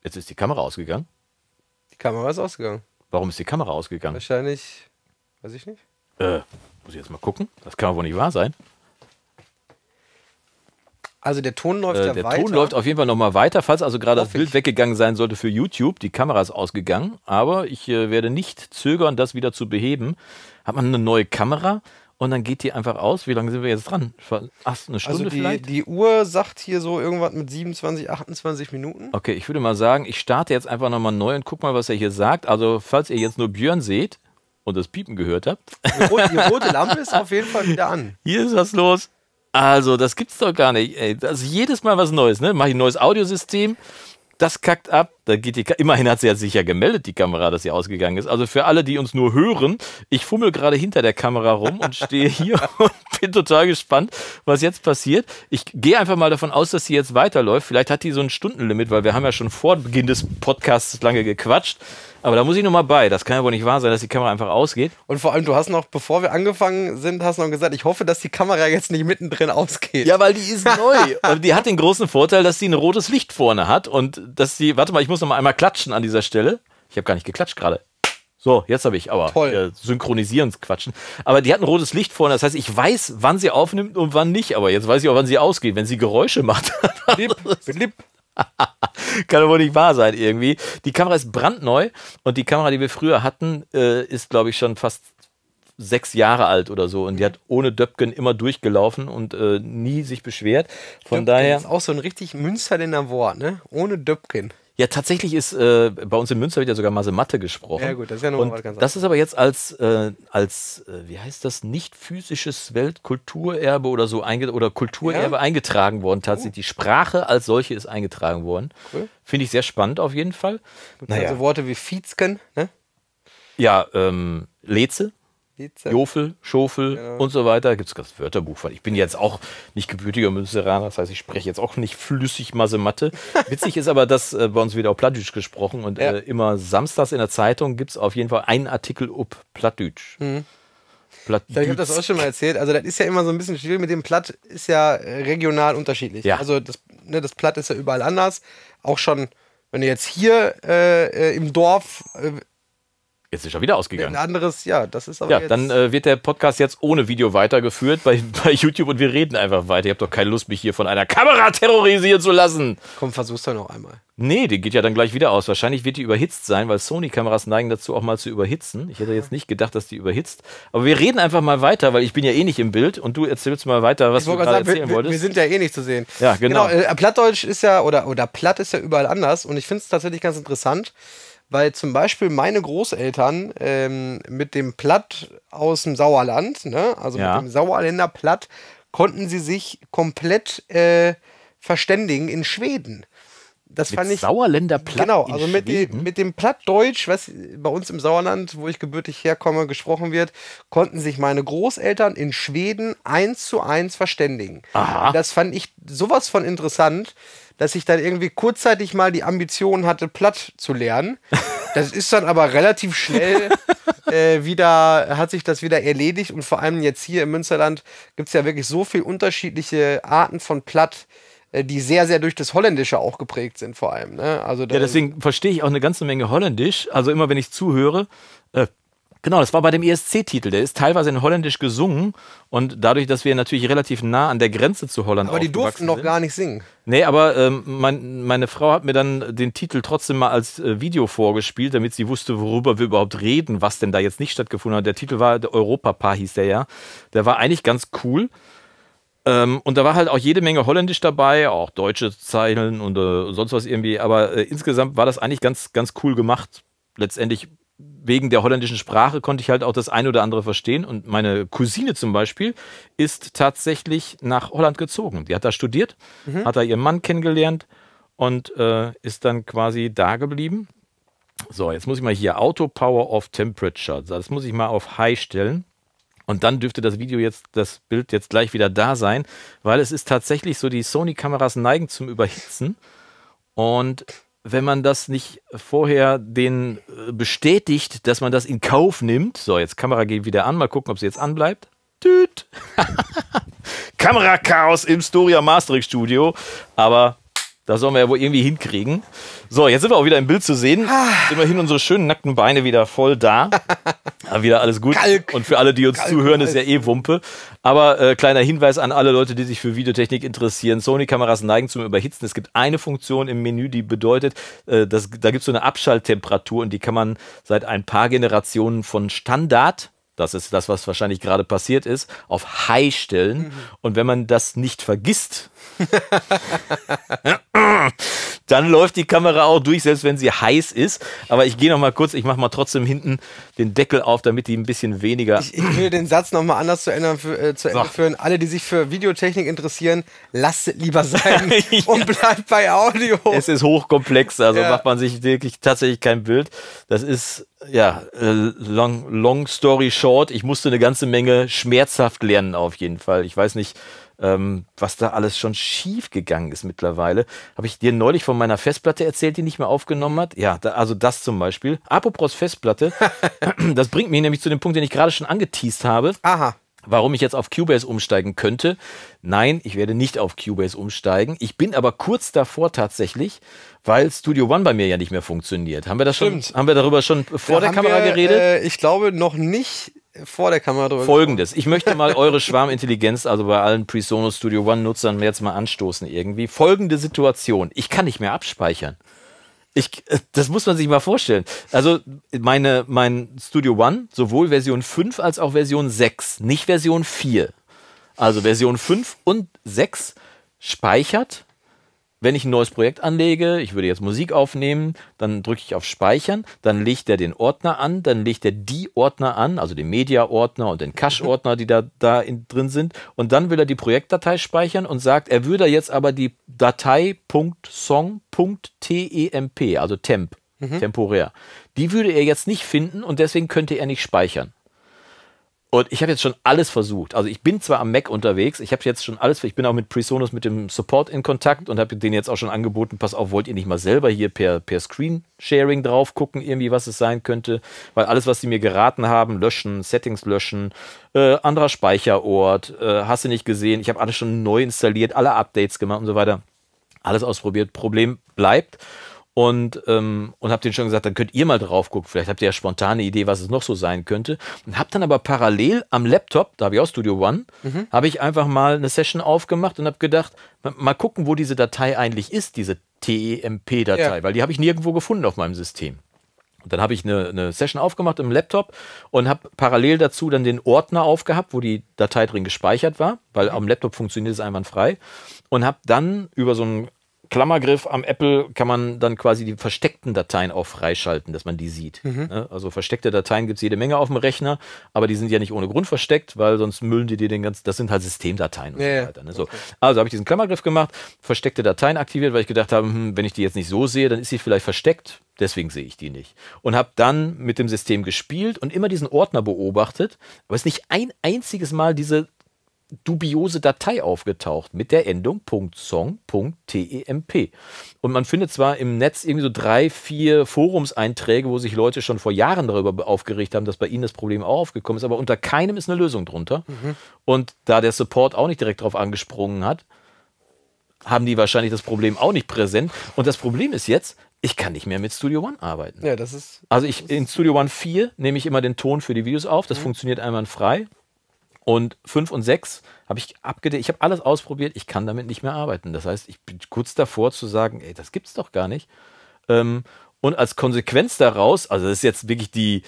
Jetzt ist die Kamera ausgegangen. Die Kamera ist ausgegangen. Warum ist die Kamera ausgegangen? Wahrscheinlich, weiß ich nicht. Äh, muss ich jetzt mal gucken. Das kann wohl nicht wahr sein. Also der Ton läuft äh, ja weiter. Der Ton läuft auf jeden Fall nochmal weiter. Falls also gerade das Bild ich. weggegangen sein sollte für YouTube, die Kamera ist ausgegangen. Aber ich äh, werde nicht zögern, das wieder zu beheben. Hat man eine neue Kamera und dann geht die einfach aus. Wie lange sind wir jetzt dran? Ach, eine also Stunde also die, vielleicht? Die Uhr sagt hier so irgendwas mit 27, 28 Minuten. Okay, ich würde mal sagen, ich starte jetzt einfach nochmal neu und guck mal, was er hier sagt. Also falls ihr jetzt nur Björn seht, und das Piepen gehört habt. Die rote, die rote Lampe ist auf jeden Fall wieder an. Hier ist was los. Also, das gibt's doch gar nicht. Ey, das ist jedes Mal was Neues, ne? Mache ich ein neues Audiosystem, das kackt ab, da geht die, immerhin hat sie ja sicher gemeldet, die Kamera, dass sie ausgegangen ist. Also für alle, die uns nur hören, ich fummel gerade hinter der Kamera rum und stehe hier und bin total gespannt, was jetzt passiert. Ich gehe einfach mal davon aus, dass sie jetzt weiterläuft. Vielleicht hat die so ein Stundenlimit, weil wir haben ja schon vor Beginn des Podcasts lange gequatscht. Aber da muss ich nochmal bei. Das kann ja wohl nicht wahr sein, dass die Kamera einfach ausgeht. Und vor allem, du hast noch, bevor wir angefangen sind, hast noch gesagt, ich hoffe, dass die Kamera jetzt nicht mittendrin ausgeht. Ja, weil die ist neu. und die hat den großen Vorteil, dass sie ein rotes Licht vorne hat und dass sie, warte mal, ich muss noch mal einmal klatschen an dieser Stelle. Ich habe gar nicht geklatscht gerade. So, jetzt habe ich aber Toll. äh, Synchronisierensquatschen. Aber die hat ein rotes Licht vorne. Das heißt, ich weiß, wann sie aufnimmt und wann nicht. Aber jetzt weiß ich auch, wann sie ausgeht, wenn sie Geräusche macht. Blip, blip. Kann wohl nicht wahr sein irgendwie. Die Kamera ist brandneu und die Kamera, die wir früher hatten, äh, ist, glaube ich, schon fast sechs Jahre alt oder so und die hat ohne Döpken immer durchgelaufen und äh, nie sich beschwert. Von Döpken daher ist auch so ein richtig Münsterländer Wort, ne? Ohne Döpken. Ja, tatsächlich ist äh, bei uns in Münster wird ja sogar mal so Mathe gesprochen. Ja, gut, das ist ja noch mal ganz Das ist aber jetzt als, äh, als äh, wie heißt das, nicht physisches Weltkulturerbe oder so einge oder Kulturerbe ja? eingetragen worden. Tatsächlich, oh. die Sprache als solche ist eingetragen worden. Cool. Finde ich sehr spannend auf jeden Fall. Gut, also naja. Also Worte wie Vizken, ne? Ja, ähm, Leze. Jofel, Schofel ja. und so weiter. Gibt es das Wörterbuch von. Ich bin jetzt auch nicht gebürtiger Münsteraner, das heißt, ich spreche jetzt auch nicht flüssig Masse matte Witzig ist aber, dass äh, bei uns wieder auch Plattdütsch gesprochen und ja. äh, immer samstags in der Zeitung gibt es auf jeden Fall einen Artikel ob Plattdütsch. Mhm. Platt ich habe das auch schon mal erzählt. Also, das ist ja immer so ein bisschen schwierig. Mit dem Platt ist ja äh, regional unterschiedlich. Ja. Also, das, ne, das Platt ist ja überall anders. Auch schon, wenn du jetzt hier äh, äh im Dorf äh, Jetzt ist er wieder ausgegangen. Ein anderes, ja, das ist aber. Ja, jetzt dann äh, wird der Podcast jetzt ohne Video weitergeführt bei, bei YouTube und wir reden einfach weiter. Ich habe doch keine Lust, mich hier von einer Kamera terrorisieren zu lassen. Komm, versuch's doch noch einmal. Nee, die geht ja dann gleich wieder aus. Wahrscheinlich wird die überhitzt sein, weil Sony-Kameras neigen dazu auch mal zu überhitzen. Ich hätte jetzt nicht gedacht, dass die überhitzt. Aber wir reden einfach mal weiter, weil ich bin ja eh nicht im Bild und du erzählst mal weiter, was du gerade erzählen wir, wolltest. Wir sind ja eh nicht zu sehen. Ja, genau. genau äh, Plattdeutsch ist ja, oder, oder Platt ist ja überall anders und ich finde es tatsächlich ganz interessant weil zum Beispiel meine Großeltern ähm, mit dem Platt aus dem Sauerland, ne, also ja. mit dem Sauerländer Platt, konnten sie sich komplett äh, verständigen in Schweden. Das mit fand ich. Sauerländer Platt. Genau, also mit, Schweden? mit dem Plattdeutsch, was bei uns im Sauerland, wo ich gebürtig herkomme, gesprochen wird, konnten sich meine Großeltern in Schweden eins zu eins verständigen. Aha. Das fand ich sowas von interessant dass ich dann irgendwie kurzzeitig mal die Ambition hatte, platt zu lernen. Das ist dann aber relativ schnell äh, wieder, hat sich das wieder erledigt und vor allem jetzt hier im Münsterland gibt es ja wirklich so viele unterschiedliche Arten von platt äh, die sehr, sehr durch das Holländische auch geprägt sind, vor allem. Ne? Also ja, deswegen verstehe ich auch eine ganze Menge Holländisch. Also immer, wenn ich zuhöre, äh, Genau, das war bei dem ESC-Titel. Der ist teilweise in Holländisch gesungen und dadurch, dass wir natürlich relativ nah an der Grenze zu Holland waren. Aber die durften sind, noch gar nicht singen. Nee, aber ähm, mein, meine Frau hat mir dann den Titel trotzdem mal als äh, Video vorgespielt, damit sie wusste, worüber wir überhaupt reden, was denn da jetzt nicht stattgefunden hat. Der Titel war der Europapa, hieß der ja. Der war eigentlich ganz cool. Ähm, und da war halt auch jede Menge Holländisch dabei, auch deutsche Zeilen und äh, sonst was irgendwie. Aber äh, insgesamt war das eigentlich ganz, ganz cool gemacht. Letztendlich wegen der holländischen Sprache konnte ich halt auch das ein oder andere verstehen. Und meine Cousine zum Beispiel ist tatsächlich nach Holland gezogen. Die hat da studiert, mhm. hat da ihren Mann kennengelernt und äh, ist dann quasi da geblieben. So, jetzt muss ich mal hier Auto Power of Temperature. Das muss ich mal auf High stellen. Und dann dürfte das Video jetzt, das Bild jetzt gleich wieder da sein, weil es ist tatsächlich so, die Sony-Kameras neigen zum Überhitzen. Und wenn man das nicht vorher den äh, bestätigt, dass man das in Kauf nimmt. So, jetzt Kamera geht wieder an. Mal gucken, ob sie jetzt anbleibt. Tüt. Kamerachaos im Storia Mastering Studio. Aber das sollen wir ja wohl irgendwie hinkriegen. So, jetzt sind wir auch wieder im Bild zu sehen. Ah. Immerhin unsere schönen nackten Beine wieder voll da. Aber wieder alles gut. Kalk. Und für alle, die uns Kalk. zuhören, ist ja eh Wumpe. Aber äh, kleiner Hinweis an alle Leute, die sich für Videotechnik interessieren. Sony-Kameras neigen zum Überhitzen. Es gibt eine Funktion im Menü, die bedeutet, äh, dass, da gibt es so eine Abschalttemperatur und die kann man seit ein paar Generationen von Standard das ist das, was wahrscheinlich gerade passiert ist, auf High stellen. Mhm. Und wenn man das nicht vergisst, dann läuft die Kamera auch durch, selbst wenn sie heiß ist. Aber ich gehe noch mal kurz, ich mache mal trotzdem hinten den Deckel auf, damit die ein bisschen weniger. Ich, ich will den Satz noch mal anders zu, ändern, für, äh, zu Ende so. führen. Alle, die sich für Videotechnik interessieren, lasst es lieber sein ja. und bleibt bei Audio. Es ist hochkomplex, also ja. macht man sich wirklich tatsächlich kein Bild. Das ist ja äh, long, long story short dort. Ich musste eine ganze Menge schmerzhaft lernen auf jeden Fall. Ich weiß nicht, ähm, was da alles schon schief gegangen ist mittlerweile. Habe ich dir neulich von meiner Festplatte erzählt, die nicht mehr aufgenommen hat? Ja, da, also das zum Beispiel. Apropos Festplatte, das bringt mich nämlich zu dem Punkt, den ich gerade schon angeteased habe. Aha warum ich jetzt auf Cubase umsteigen könnte. Nein, ich werde nicht auf Cubase umsteigen. Ich bin aber kurz davor tatsächlich, weil Studio One bei mir ja nicht mehr funktioniert. Haben wir das Stimmt. schon? Haben wir darüber schon vor da der Kamera wir, geredet? Äh, ich glaube noch nicht vor der Kamera drüber Folgendes. Ich möchte mal eure Schwarmintelligenz, also bei allen PreSonus Studio One-Nutzern, jetzt mal anstoßen irgendwie. Folgende Situation. Ich kann nicht mehr abspeichern. Ich, äh, das muss man sich mal vorstellen. Also meine, mein Studio One, sowohl Version 5 als auch Version 6, nicht Version 4. Also Version 5 und 6 speichert wenn ich ein neues Projekt anlege, ich würde jetzt Musik aufnehmen, dann drücke ich auf Speichern, dann legt er den Ordner an, dann legt er die Ordner an, also den Media-Ordner und den Cache-Ordner, die da, da in, drin sind. Und dann will er die Projektdatei speichern und sagt, er würde jetzt aber die Datei.song.temp, also temp, mhm. temporär, die würde er jetzt nicht finden und deswegen könnte er nicht speichern. Und ich habe jetzt schon alles versucht. Also ich bin zwar am Mac unterwegs, ich habe jetzt schon alles, ich bin auch mit Presonus mit dem Support in Kontakt und habe denen jetzt auch schon angeboten, pass auf, wollt ihr nicht mal selber hier per, per Screen-Sharing drauf gucken, irgendwie was es sein könnte, weil alles, was sie mir geraten haben, löschen, Settings löschen, äh, anderer Speicherort, äh, hast du nicht gesehen, ich habe alles schon neu installiert, alle Updates gemacht und so weiter. Alles ausprobiert, Problem bleibt und, ähm, und habe denen schon gesagt, dann könnt ihr mal drauf gucken. Vielleicht habt ihr ja spontane Idee, was es noch so sein könnte. Und habe dann aber parallel am Laptop, da habe ich auch Studio One, mhm. habe ich einfach mal eine Session aufgemacht und habe gedacht, mal gucken, wo diese Datei eigentlich ist, diese TEMP-Datei, ja. weil die habe ich nirgendwo gefunden auf meinem System. Und dann habe ich eine, eine, Session aufgemacht im Laptop und habe parallel dazu dann den Ordner aufgehabt, wo die Datei drin gespeichert war, weil mhm. am Laptop funktioniert es einwandfrei. Und habe dann über so einen Klammergriff am Apple kann man dann quasi die versteckten Dateien auch freischalten, dass man die sieht. Mhm. Ne? Also versteckte Dateien gibt es jede Menge auf dem Rechner, aber die sind ja nicht ohne Grund versteckt, weil sonst müllen die dir den ganzen, das sind halt Systemdateien und ja, so weiter. Ne? So. Okay. Also habe ich diesen Klammergriff gemacht, versteckte Dateien aktiviert, weil ich gedacht habe, hm, wenn ich die jetzt nicht so sehe, dann ist sie vielleicht versteckt, deswegen sehe ich die nicht. Und habe dann mit dem System gespielt und immer diesen Ordner beobachtet, aber es nicht ein einziges Mal diese dubiose Datei aufgetaucht mit der Endung .song.temp. Und man findet zwar im Netz irgendwie so drei, vier Forumseinträge, wo sich Leute schon vor Jahren darüber aufgeregt haben, dass bei ihnen das Problem auch aufgekommen ist, aber unter keinem ist eine Lösung drunter. Mhm. Und da der Support auch nicht direkt darauf angesprungen hat, haben die wahrscheinlich das Problem auch nicht präsent. Und das Problem ist jetzt, ich kann nicht mehr mit Studio One arbeiten. Ja, das ist. Also ich in Studio One 4 nehme ich immer den Ton für die Videos auf, das mhm. funktioniert einwandfrei. Und 5 und 6 habe ich abgedeckt. Ich habe alles ausprobiert. Ich kann damit nicht mehr arbeiten. Das heißt, ich bin kurz davor zu sagen, ey, das gibt's doch gar nicht. Ähm, und als Konsequenz daraus, also das ist jetzt wirklich die,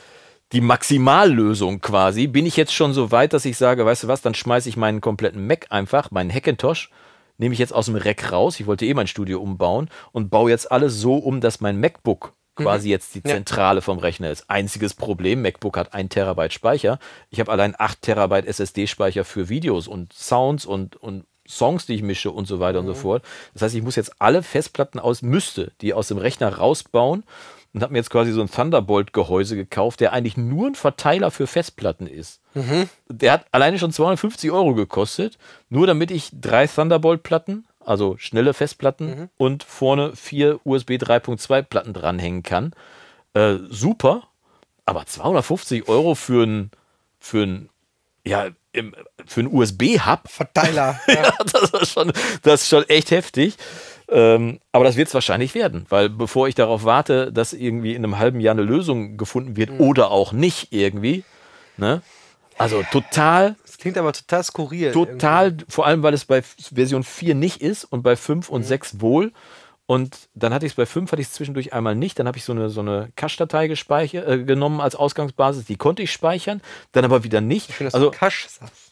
die Maximallösung quasi, bin ich jetzt schon so weit, dass ich sage, weißt du was, dann schmeiße ich meinen kompletten Mac einfach, meinen Hackintosh, nehme ich jetzt aus dem Rack raus. Ich wollte eh mein Studio umbauen und baue jetzt alles so um, dass mein MacBook Mhm. quasi mhm. jetzt die Zentrale ja. vom Rechner ist. Einziges Problem, MacBook hat 1 Terabyte Speicher. Ich habe allein 8 Terabyte SSD-Speicher für Videos und Sounds und, und Songs, die ich mische und so weiter mhm. und so mhm. fort. Das heißt, ich muss jetzt alle Festplatten aus, müsste, die aus dem Rechner rausbauen und habe mir jetzt quasi so ein Thunderbolt-Gehäuse gekauft, der eigentlich nur ein Verteiler für Festplatten ist. Mhm. Der hat alleine schon 250 Euro gekostet, nur damit ich drei Thunderbolt-Platten also schnelle Festplatten mhm. und vorne vier USB 3.2 Platten dranhängen kann. Äh, super, aber 250 Euro für ein, für ja, ein USB-Hub. Verteiler. Ja. ja, das, ist schon, das ist schon echt heftig. Ähm, aber das wird es wahrscheinlich werden, weil bevor ich darauf warte, dass irgendwie in einem halben Jahr eine Lösung gefunden wird mhm. oder auch nicht irgendwie, ne? Also total klingt aber total skurril. Total, irgendwie. vor allem, weil es bei Version 4 nicht ist und bei 5 und mhm. 6 wohl. Und dann hatte ich es bei 5, hatte ich es zwischendurch einmal nicht. Dann habe ich so eine, so eine Cache-Datei äh, genommen als Ausgangsbasis. Die konnte ich speichern, dann aber wieder nicht. Schön, dass also, du Cache sagst.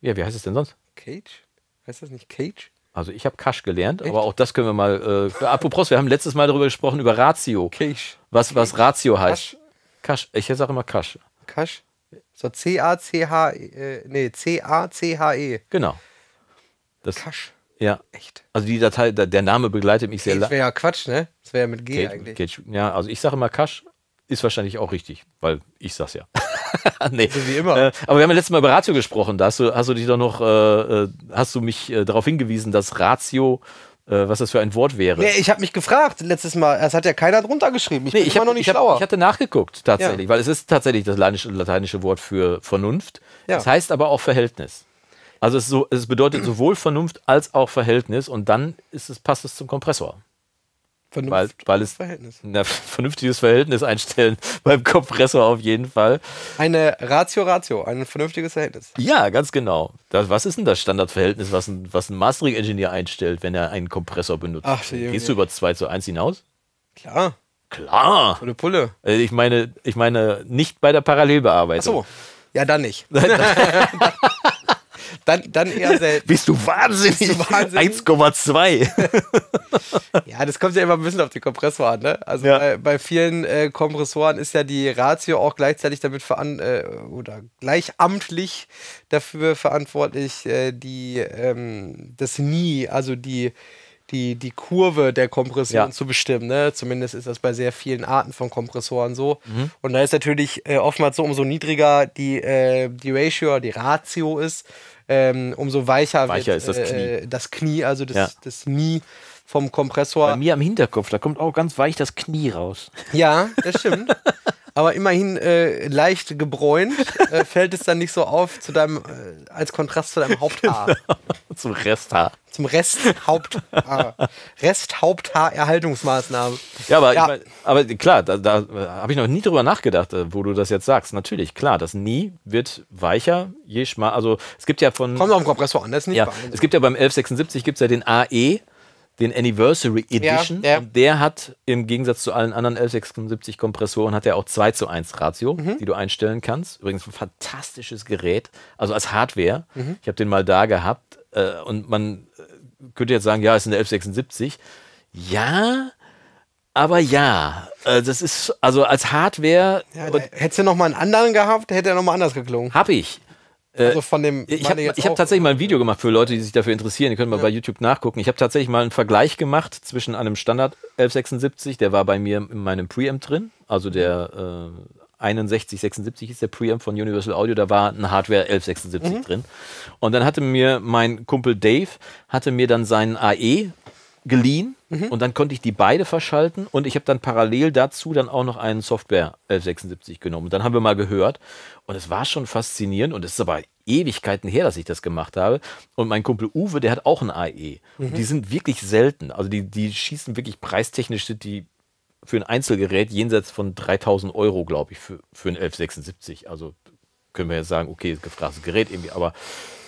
Ja, wie heißt es denn sonst? Cage? Heißt das nicht Cage? Also ich habe Cache gelernt, Echt? aber auch das können wir mal. Äh, apropos, wir haben letztes Mal darüber gesprochen über Ratio. Cache. Was was Ratio heißt. Cache. Cash. Ich sage immer Cache. Cache? So C-A-C-H, e, äh, nee, C-A-C-H-E. Genau. Das, Kasch. Ja. Echt. Also die Datei, der Name begleitet mich sehr lange. Das wäre ja Quatsch, ne? Das wäre ja mit G Kate, eigentlich. Kate, ja, also ich sage immer Kasch, ist wahrscheinlich auch richtig, weil ich sag's ja. nee. So wie immer. Äh, aber wir haben ja letztes Mal über Ratio gesprochen. Da hast du, hast du dich doch noch, äh, äh hast du mich äh, darauf hingewiesen, dass Ratio äh, was das für ein Wort wäre. Nee, ich habe mich gefragt letztes Mal. Es hat ja keiner drunter geschrieben. Ich nee, bin ich immer hab, noch nicht ich schlauer. Hab, ich hatte nachgeguckt tatsächlich, ja. weil es ist tatsächlich das lateinische Wort für Vernunft. Ja. Das heißt aber auch Verhältnis. Also es, so, es bedeutet sowohl Vernunft als auch Verhältnis und dann ist es, passt es zum Kompressor. Vernünftiges weil, weil es, Verhältnis. Na, vernünftiges Verhältnis einstellen beim Kompressor auf jeden Fall. Eine Ratio Ratio, ein vernünftiges Verhältnis. Ja, ganz genau. Das, was ist denn das Standardverhältnis, was ein, was ein Mastering-Engineer einstellt, wenn er einen Kompressor benutzt? Ach, Gehst du über 2 zu 1 hinaus? Klar. Klar. So Pulle. Äh, ich meine, ich meine, nicht bei der Parallelbearbeitung. Ach so. Ja, dann nicht. Dann, dann eher selten. Bist du wahnsinnig? wahnsinnig? 1,2. ja, das kommt ja immer ein bisschen auf den Kompressor an. Ne? Also ja. bei, bei, vielen äh, Kompressoren ist ja die Ratio auch gleichzeitig damit verantwortlich äh, oder gleichamtlich dafür verantwortlich, äh, die, ähm, das Nie, also die die, die Kurve der Kompression ja. zu bestimmen. Ne? Zumindest ist das bei sehr vielen Arten von Kompressoren so. Mhm. Und da ist natürlich äh, oftmals so, umso niedriger die, äh, die Ratio, die Ratio ist, ähm, umso weicher, weicher wird, ist das äh, Knie. Äh, das Knie, also das, ja. das Knie vom Kompressor. Bei mir am Hinterkopf, da kommt auch ganz weich das Knie raus. Ja, das stimmt. Aber immerhin äh, leicht gebräunt äh, fällt es dann nicht so auf zu deinem, äh, als Kontrast zu deinem Haupthaar. Genau. Zum Resthaar. Zum Resthaupthaar. Resthaupthaarerhaltungsmaßnahme. Ja, aber, ja. Ich mein, aber klar, da, da äh, habe ich noch nie drüber nachgedacht, äh, wo du das jetzt sagst. Natürlich, klar, das Nie wird weicher, je schmal. Also es gibt ja von. Kommt auf den Kompressor an, das ist nicht ja, Es gibt ja beim 1176 gibt es ja den AE den Anniversary Edition. Ja, ja. Und der hat im Gegensatz zu allen anderen 1176 Kompressoren hat er auch 2 zu 1 Ratio, mhm. die du einstellen kannst. Übrigens ein fantastisches Gerät, also als Hardware. Mhm. Ich habe den mal da gehabt äh, und man äh, könnte jetzt sagen, ja, ist eine 1176. Ja, aber ja, äh, das ist also als Hardware. Ja, hättest du noch mal einen anderen gehabt, hätte er noch mal anders geklungen. Hab ich. Äh, also von dem. Ich habe hab tatsächlich mal ein Video gemacht für Leute, die sich dafür interessieren. Die können mal ja. bei YouTube nachgucken. Ich habe tatsächlich mal einen Vergleich gemacht zwischen einem Standard 1176, der war bei mir in meinem Preamp drin, also mhm. der äh, 6176 ist der Preamp von Universal Audio, da war ein Hardware 1176 mhm. drin. Und dann hatte mir mein Kumpel Dave hatte mir dann seinen AE geliehen mhm. und dann konnte ich die beide verschalten und ich habe dann parallel dazu dann auch noch einen Software 1176 genommen. Und dann haben wir mal gehört und es war schon faszinierend und es ist aber Ewigkeiten her, dass ich das gemacht habe. Und mein Kumpel Uwe, der hat auch ein AE. Mhm. Und die sind wirklich selten. Also die, die schießen wirklich preistechnisch sind die für ein Einzelgerät jenseits von 3000 Euro, glaube ich, für, für ein 1176. Also können wir jetzt sagen, okay, gefragtes Gerät irgendwie, aber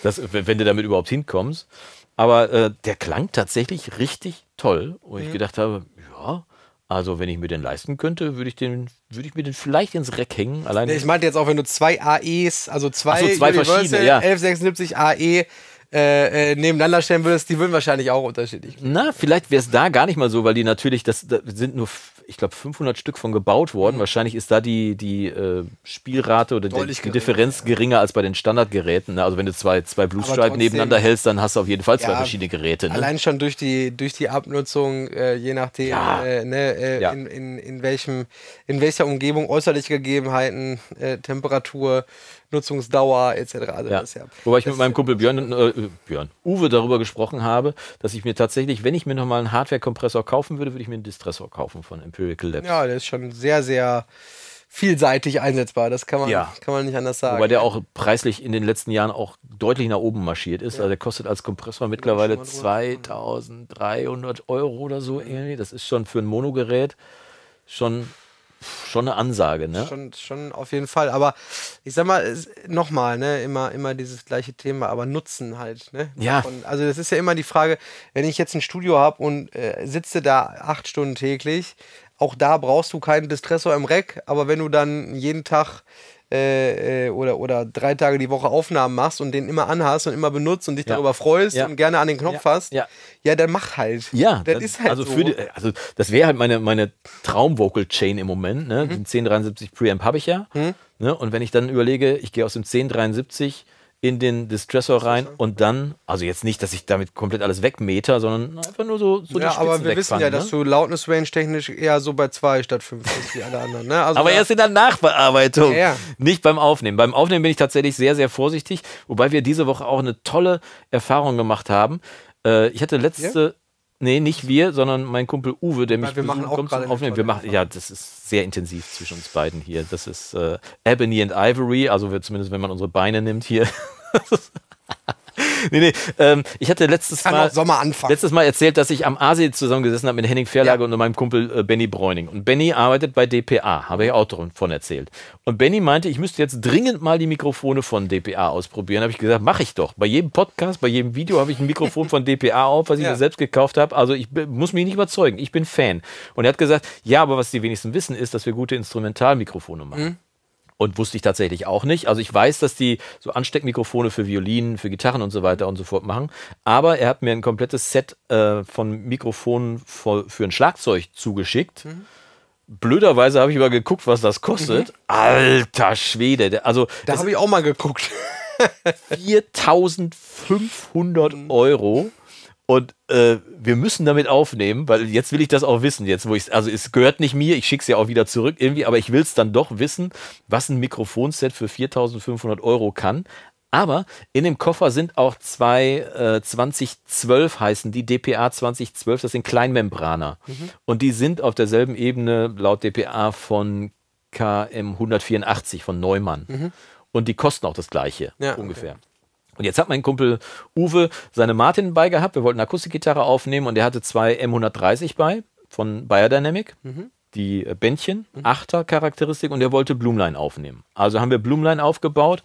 das, wenn du damit überhaupt hinkommst. Aber äh, der klang tatsächlich richtig toll, wo mhm. ich gedacht habe, ja, also wenn ich mir den leisten könnte, würde ich den, ich mir den vielleicht ins Reck hängen. Allein ich meinte jetzt auch, wenn du zwei AEs, also zwei, so, zwei verschiedene, ja. 1176 AE äh, äh, nebeneinander stellen würdest, die würden wahrscheinlich auch unterschiedlich. Na, vielleicht wäre es da gar nicht mal so, weil die natürlich, das, das sind nur, ich glaube, 500 Stück von gebaut worden. Mhm. Wahrscheinlich ist da die, die äh, Spielrate oder Deutlich die, geringer, Differenz ja. geringer als bei den Standardgeräten. Ne? Also wenn du zwei, zwei Blue Stripe nebeneinander hältst, dann hast du auf jeden Fall zwei ja, verschiedene Geräte. Ne? Allein schon durch die, durch die Abnutzung, äh, je nachdem, ja. Äh, ne, in, in, in, welchem, in welcher Umgebung, äußerliche Gegebenheiten, Temperatur, Nutzungsdauer etc. Also ja. Das, ja. Wobei ich das mit meinem Kumpel Björn, äh, Björn, Uwe darüber gesprochen habe, dass ich mir tatsächlich, wenn ich mir nochmal einen Hardware-Kompressor kaufen würde, würde ich mir einen Distressor kaufen von Empirical Labs. Ja, der ist schon sehr, sehr vielseitig einsetzbar. Das kann man, ja. kann man nicht anders sagen. Wobei der auch preislich in den letzten Jahren auch deutlich nach oben marschiert ist. Ja. Also der kostet als Kompressor mittlerweile 2300 Euro oder so irgendwie. Das ist schon für ein Monogerät schon schon eine Ansage, ne? Schon, schon auf jeden Fall. Aber ich sag mal, nochmal, ne, immer, immer dieses gleiche Thema, aber Nutzen halt, ne? Ja. Und also das ist ja immer die Frage, wenn ich jetzt ein Studio habe und äh, sitze da acht Stunden täglich, auch da brauchst du keinen Distressor im Rack, aber wenn du dann jeden Tag äh, äh, oder, oder drei Tage die Woche Aufnahmen machst und den immer anhast und immer benutzt und dich ja. darüber freust ja. und gerne an den Knopf hast, ja. ja, dann mach halt. Ja, das, das ist halt also so. Für die, also das wäre halt meine, meine Traum-Vocal-Chain im Moment. Ne? Mhm. Den 1073 Preamp habe ich ja. Mhm. Ne? Und wenn ich dann überlege, ich gehe aus dem 1073 in den Distressor rein und dann, also jetzt nicht, dass ich damit komplett alles wegmeter, sondern einfach nur so, so ja, die Spitzen aber wir wissen ja, ne? dass du Loudness Range technisch eher so bei 2 statt 5 bist wie alle anderen. Ne? Also aber erst in der Nachbearbeitung, ja, ja. nicht beim Aufnehmen. Beim Aufnehmen bin ich tatsächlich sehr, sehr vorsichtig, wobei wir diese Woche auch eine tolle Erfahrung gemacht haben. Äh, ich hatte letzte Nee, nicht wir, sondern mein Kumpel Uwe, der mich ja, wir machen auch kommt zum Aufnehmen. Wir machen, ja, das ist sehr intensiv zwischen uns beiden hier. Das ist äh, Ebony and Ivory, also wir, zumindest wenn man unsere Beine nimmt hier. nee, nee. Ähm, ich hatte letztes Mal, letztes Mal erzählt, dass ich am Asee zusammengesessen habe mit Henning Verlage ja. und meinem Kumpel äh, Benny Bräuning. Und Benny arbeitet bei DPA, habe ich auch davon erzählt. Und Benny meinte, ich müsste jetzt dringend mal die Mikrofone von DPA ausprobieren. Habe ich gesagt, mache ich doch. Bei jedem Podcast, bei jedem Video habe ich ein Mikrofon von DPA auf, was ich ja. mir selbst gekauft habe. Also ich muss mich nicht überzeugen. Ich bin Fan. Und er hat gesagt, ja, aber was die wenigsten wissen, ist, dass wir gute Instrumentalmikrofone machen. Mhm. Und wusste ich tatsächlich auch nicht. Also ich weiß, dass die so Ansteckmikrofone für Violinen, für Gitarren und so weiter und so fort machen. Aber er hat mir ein komplettes Set äh, von Mikrofonen für, für ein Schlagzeug zugeschickt. Mhm. Blöderweise habe ich mal geguckt, was das kostet. Mhm. Alter Schwede. Also, da habe ich auch mal geguckt. 4500 mhm. Euro und äh, wir müssen damit aufnehmen, weil jetzt will ich das auch wissen. Jetzt, wo ich also es gehört nicht mir, ich schicke es ja auch wieder zurück irgendwie, aber ich will es dann doch wissen, was ein Mikrofonset für 4.500 Euro kann. Aber in dem Koffer sind auch zwei äh, 2012 heißen die DPA 2012, das sind Kleinmembraner. Mhm. Und die sind auf derselben Ebene laut DPA von KM 184 von Neumann. Mhm. Und die kosten auch das gleiche ja, ungefähr. Okay. Und jetzt hat mein Kumpel Uwe seine Martin bei gehabt. Wir wollten eine Akustikgitarre aufnehmen und er hatte zwei M130 bei von Bayer Dynamic. Mhm. Die äh, Bändchen, mhm. Achter-Charakteristik und er wollte Blumlein aufnehmen. Also haben wir Blumlein aufgebaut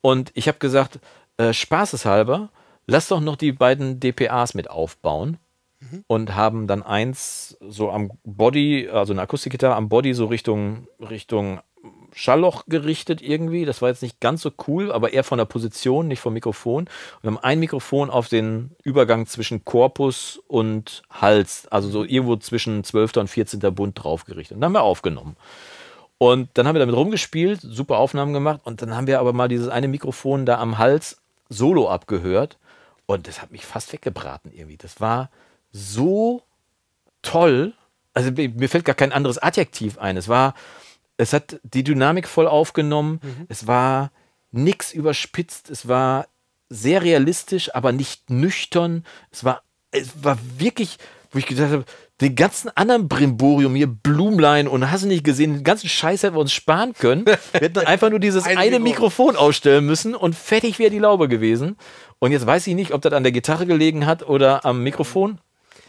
und ich habe gesagt, äh, spaßeshalber, lass doch noch die beiden DPAs mit aufbauen mhm. und haben dann eins so am Body, also eine Akustikgitarre am Body so Richtung, Richtung Schalloch gerichtet irgendwie. Das war jetzt nicht ganz so cool, aber eher von der Position, nicht vom Mikrofon. Und wir haben ein Mikrofon auf den Übergang zwischen Korpus und Hals, also so irgendwo zwischen 12. und 14. Bund draufgerichtet. Und dann haben wir aufgenommen. Und dann haben wir damit rumgespielt, super Aufnahmen gemacht. Und dann haben wir aber mal dieses eine Mikrofon da am Hals solo abgehört. Und das hat mich fast weggebraten irgendwie. Das war so toll. Also mir fällt gar kein anderes Adjektiv ein. Es war es hat die Dynamik voll aufgenommen. Mhm. Es war nichts überspitzt. Es war sehr realistisch, aber nicht nüchtern. Es war, es war wirklich, wo ich gedacht habe, den ganzen anderen Brimborium hier, Blumlein und hast du nicht gesehen, den ganzen Scheiß hätten wir uns sparen können. Wir hätten einfach nur dieses ein eine Mikrofon. Mikrofon ausstellen müssen und fertig wäre die Laube gewesen. Und jetzt weiß ich nicht, ob das an der Gitarre gelegen hat oder am Mikrofon.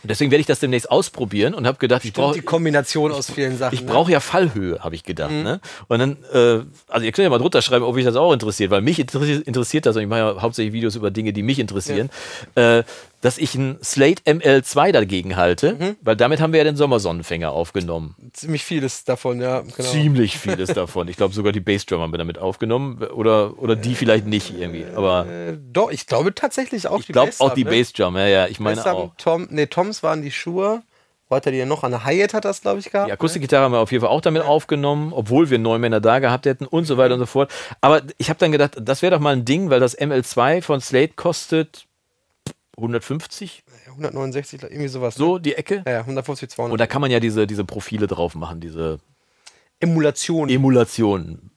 Und deswegen werde ich das demnächst ausprobieren und habe gedacht, Stimmt, ich brauche die Kombination aus vielen Sachen. Ich ne? brauche ja Fallhöhe, habe ich gedacht. Mhm. Ne? Und dann, äh, also ihr könnt ja mal drunter schreiben, ob euch das auch interessiert, weil mich interessiert das und ich mache ja hauptsächlich Videos über Dinge, die mich interessieren. Ja. Äh, dass ich einen Slate ML2 dagegen halte, mhm. weil damit haben wir ja den Sommersonnenfänger aufgenommen. Ziemlich vieles davon, ja. Genau. Ziemlich vieles davon. Ich glaube sogar die Bassdrum haben wir damit aufgenommen oder, oder die äh, vielleicht nicht irgendwie. Aber äh, doch, ich glaube tatsächlich auch ich die Bassdrum. Ich glaube auch die ne? Bassdrum, ja, ja. Ich meine Bassdrum, auch. Tom, nee, Tom Brahms waren die Schuhe. Wo hat er die noch? An der Hyatt hat das, glaube ich, gehabt. Die ne? Akustikgitarre haben wir auf jeden Fall auch damit aufgenommen, obwohl wir neun Männer da gehabt hätten und so weiter und so fort. Aber ich habe dann gedacht, das wäre doch mal ein Ding, weil das ML2 von Slate kostet 150? 169, irgendwie sowas. So, ne? die Ecke? Ja, ja, 150, 200. Und da kann man ja diese, diese Profile drauf machen, diese Emulation. Emulation.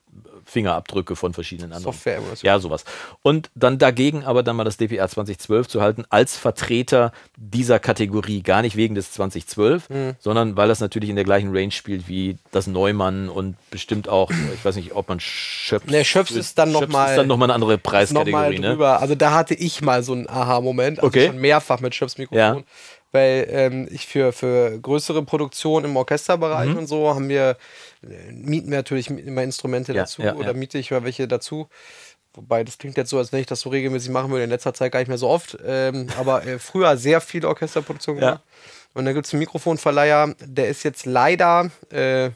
Fingerabdrücke von verschiedenen anderen. Software oder so. Ja, sowas. Und dann dagegen aber dann mal das DPA 2012 zu halten als Vertreter dieser Kategorie, gar nicht wegen des 2012, mhm. sondern weil das natürlich in der gleichen Range spielt wie das Neumann und bestimmt auch, ich weiß nicht, ob man Schöpf. Ne, Schöpf ist dann nochmal noch mal eine andere Preiskategorie. Ne? Also da hatte ich mal so einen Aha-Moment, also okay. schon mehrfach mit Schöpfs Mikrofon. Ja weil ähm, ich für, für größere Produktionen im Orchesterbereich mhm. und so haben wir mieten wir natürlich immer Instrumente dazu ja, oder miete ich mal welche dazu. Wobei, das klingt jetzt so, als wenn ich das so regelmäßig machen würde, in letzter Zeit gar nicht mehr so oft. Ähm, aber äh, früher sehr viel Orchesterproduktion gemacht. Und da gibt es einen Mikrofonverleiher, der ist jetzt leider, äh,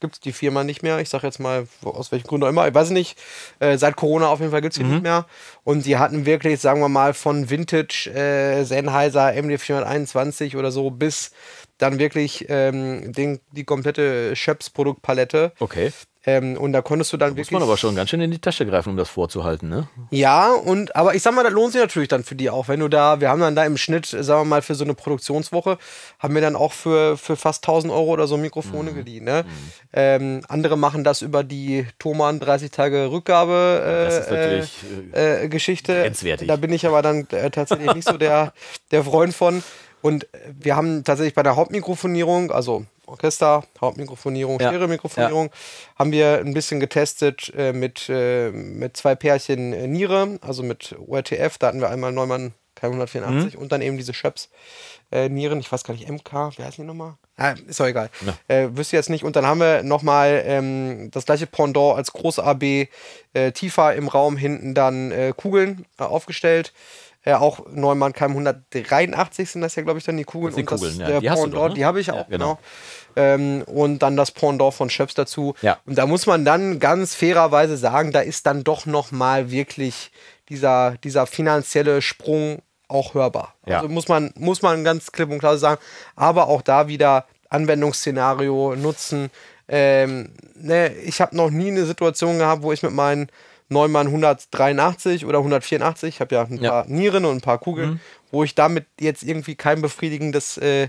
gibt es die Firma nicht mehr. Ich sage jetzt mal, aus welchem Grund auch immer, ich weiß nicht. Äh, seit Corona auf jeden Fall gibt es die mhm. nicht mehr. Und die hatten wirklich, sagen wir mal, von Vintage, äh, Sennheiser, MD421 oder so bis dann wirklich ähm, den, die komplette Schöps-Produktpalette. Okay. Ähm, und da konntest du dann da wirklich. Muss man aber schon ganz schön in die Tasche greifen, um das vorzuhalten, ne? Ja, und aber ich sag mal, das lohnt sich natürlich dann für die auch. Wenn du da, wir haben dann da im Schnitt, sagen wir mal, für so eine Produktionswoche, haben wir dann auch für, für fast 1000 Euro oder so Mikrofone mhm. geliehen. Ne? Mhm. Ähm, andere machen das über die Thoman 30 Tage Rückgabe. Äh, das ist äh, natürlich äh, äh, Geschichte. Grenzwertig. Da bin ich aber dann äh, tatsächlich nicht so der, der Freund von. Und äh, wir haben tatsächlich bei der Hauptmikrofonierung, also Orchester, Hauptmikrofonierung, ja. Stereo-Mikrofonierung, ja. haben wir ein bisschen getestet äh, mit, äh, mit zwei Pärchen äh, Niere, also mit ORTF. Da hatten wir einmal Neumann K184 mhm. und dann eben diese Schöps äh, Nieren, ich weiß gar nicht, MK, wie heißt die nochmal? Ah, ist doch egal. Ja. Äh, wüsste jetzt nicht. Und dann haben wir nochmal ähm, das gleiche Pendant als Groß-AB äh, tiefer im Raum hinten dann äh, Kugeln äh, aufgestellt ja auch Neumann Keim 183 sind das ja, glaube ich, dann die Kugeln. Das die und das, ja. Äh, die ne? die habe ich ja, auch, genau. genau. Ähm, und dann das Pendant von Schöps dazu. Ja. Und da muss man dann ganz fairerweise sagen, da ist dann doch nochmal wirklich dieser, dieser finanzielle Sprung auch hörbar. Ja. Also muss man, muss man ganz klipp und klar sagen. Aber auch da wieder Anwendungsszenario nutzen. Ähm, ne, ich habe noch nie eine Situation gehabt, wo ich mit meinen Neumann 183 oder 184, ich habe ja ein ja. paar Nieren und ein paar Kugeln, mhm. wo ich damit jetzt irgendwie kein befriedigendes äh,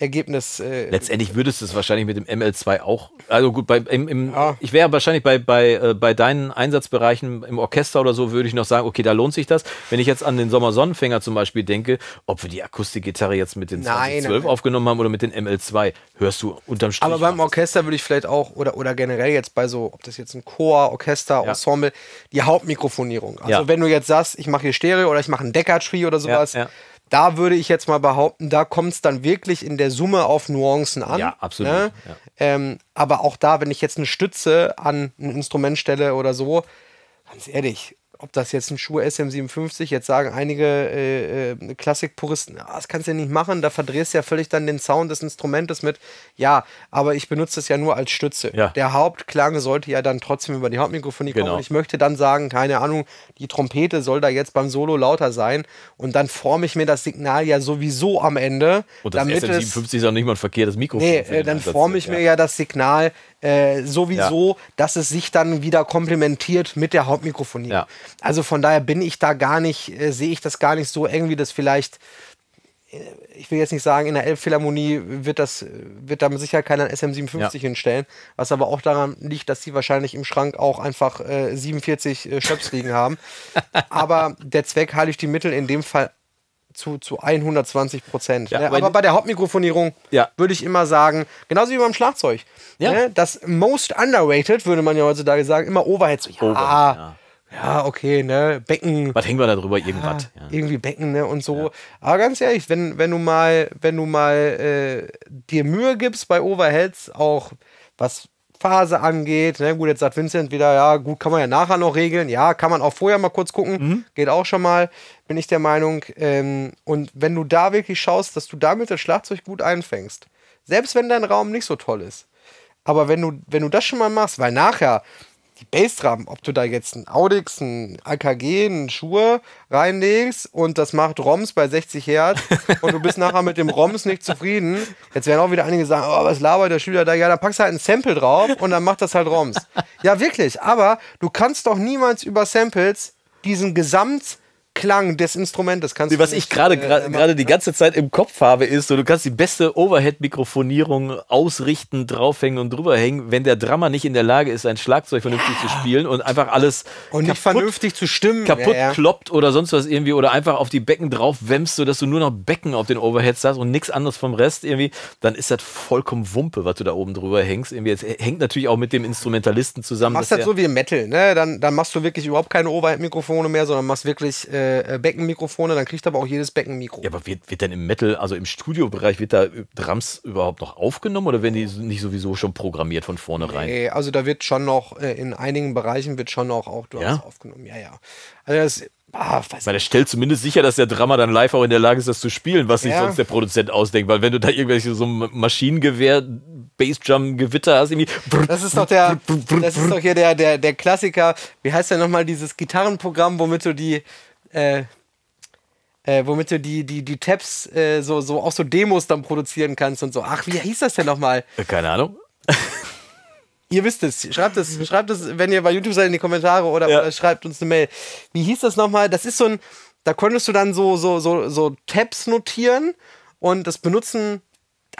Ergebnis. Äh, Letztendlich würdest du es wahrscheinlich mit dem ML2 auch. Also gut, bei, im, im, ja. Ah. ich wäre wahrscheinlich bei, bei, äh, bei deinen Einsatzbereichen im Orchester oder so, würde ich noch sagen, okay, da lohnt sich das. Wenn ich jetzt an den Sommer Sonnenfänger zum Beispiel denke, ob wir die Akustikgitarre jetzt mit den 12 aufgenommen haben oder mit den ML2, hörst du unterm Strich. Aber beim Orchester würde ich vielleicht auch, oder, oder generell jetzt bei so, ob das jetzt ein Chor, Orchester, ja. Ensemble, die Hauptmikrofonierung. Also ja. wenn du jetzt sagst, ich mache hier Stereo oder ich mache ein Decker-Tree oder sowas. Ja, da würde ich jetzt mal behaupten, da kommt es dann wirklich in der Summe auf Nuancen an. Ja, absolut. Ne? Ja. Ähm, aber auch da, wenn ich jetzt eine Stütze an ein Instrument stelle oder so, ganz ehrlich, ob das jetzt ein Schuh SM57, jetzt sagen einige äh, äh, Klassikpuristen, ah, das kannst du ja nicht machen, da verdrehst du ja völlig dann den Sound des Instrumentes mit. Ja, aber ich benutze es ja nur als Stütze. Ja. Der Hauptklang sollte ja dann trotzdem über die Hauptmikrofonie genau. kommen. Und ich möchte dann sagen, keine Ahnung, die Trompete soll da jetzt beim Solo lauter sein und dann forme ich mir das Signal ja sowieso am Ende. Und das damit SM57 ist auch nicht mal ein verkehrtes Mikrofon. Nee, äh, dann forme ich ja. mir ja das Signal äh, sowieso, ja. dass es sich dann wieder komplementiert mit der Hauptmikrofonie. Ja. Also von daher bin ich da gar nicht, äh, sehe ich das gar nicht so eng, wie das vielleicht äh, ich will jetzt nicht sagen, in der Elbphilharmonie wird das, wird da mit Sicherheit keiner SM57 ja. hinstellen, was aber auch daran liegt, dass sie wahrscheinlich im Schrank auch einfach äh, 47 äh, Schöps liegen haben. aber der Zweck heiligt die Mittel in dem Fall zu, zu 120 Prozent. Ja, ne? Aber bei der Hauptmikrofonierung ja. würde ich immer sagen, genauso wie beim Schlagzeug. Ja. Ne? Das most underrated, würde man ja heutzutage sagen, immer Overhead. So, ja, Over, ja, okay, ne, Becken. Was hängen wir da drüber? Irgendwas. Ja, irgendwie Becken, ne, und so. Ja. Aber ganz ehrlich, wenn, wenn du mal, wenn du mal äh, dir Mühe gibst bei Overheads, auch was Phase angeht. Ne? Gut, jetzt sagt Vincent wieder, ja, gut, kann man ja nachher noch regeln. Ja, kann man auch vorher mal kurz gucken. Mhm. Geht auch schon mal, bin ich der Meinung. Ähm, und wenn du da wirklich schaust, dass du damit das Schlagzeug gut einfängst, selbst wenn dein Raum nicht so toll ist, aber wenn du, wenn du das schon mal machst, weil nachher die Bassdrum, ob du da jetzt einen Audix, einen AKG, einen Schuhe reinlegst und das macht ROMs bei 60 Hertz und du bist nachher mit dem ROMs nicht zufrieden, jetzt werden auch wieder einige sagen, oh, was labert der Schüler da? Ja, dann packst du halt ein Sample drauf und dann macht das halt ROMs. Ja, wirklich, aber du kannst doch niemals über Samples diesen Gesamt Klang des Instrumentes kannst nee, Was nicht, ich gerade äh, gerade die ganze Zeit im Kopf habe, ist, so, du kannst die beste Overhead-Mikrofonierung ausrichten, draufhängen und drüberhängen, wenn der Drummer nicht in der Lage ist, sein Schlagzeug vernünftig ja. zu spielen und einfach alles und kaputt, vernünftig zu stimmen, kaputt ja, ja. kloppt oder sonst was irgendwie oder einfach auf die Becken drauf wämmst, sodass du nur noch Becken auf den Overheads hast und nichts anderes vom Rest irgendwie, dann ist das vollkommen Wumpe, was du da oben drüber hängst. Irgendwie, es hängt natürlich auch mit dem Instrumentalisten zusammen. machst das so wie im Metal, ne? Dann, dann machst du wirklich überhaupt keine Overhead-Mikrofone mehr, sondern machst wirklich äh, äh, Beckenmikrofone, dann kriegt aber auch jedes Beckenmikro. Ja, aber wird, wird denn im Metal, also im Studiobereich, wird da Drums überhaupt noch aufgenommen oder werden die nicht sowieso schon programmiert von vornherein? Nee, also da wird schon noch, äh, in einigen Bereichen wird schon noch auch Drums ja? aufgenommen. Ja, ja. Also das Ah, weil er stellt zumindest sicher, dass der Drummer dann live auch in der Lage ist, das zu spielen, was sich ja. sonst der Produzent ausdenkt. Weil wenn du da irgendwelche so Maschinengewehr, Bassdrum, Gewitter hast, irgendwie. Das ist doch der, das ist doch hier der, der, der Klassiker. Wie heißt der nochmal dieses Gitarrenprogramm, womit du die, äh, äh, womit du die, die, die Tabs äh, so, so auch so Demos dann produzieren kannst und so. Ach, wie hieß das denn nochmal? Äh, keine Ahnung. ihr wisst es. Schreibt es, schreibt es, wenn ihr bei YouTube seid, in die Kommentare oder, ja. oder schreibt uns eine Mail. Wie hieß das nochmal? Das ist so ein, da konntest du dann so, so, so, so Tabs notieren und das benutzen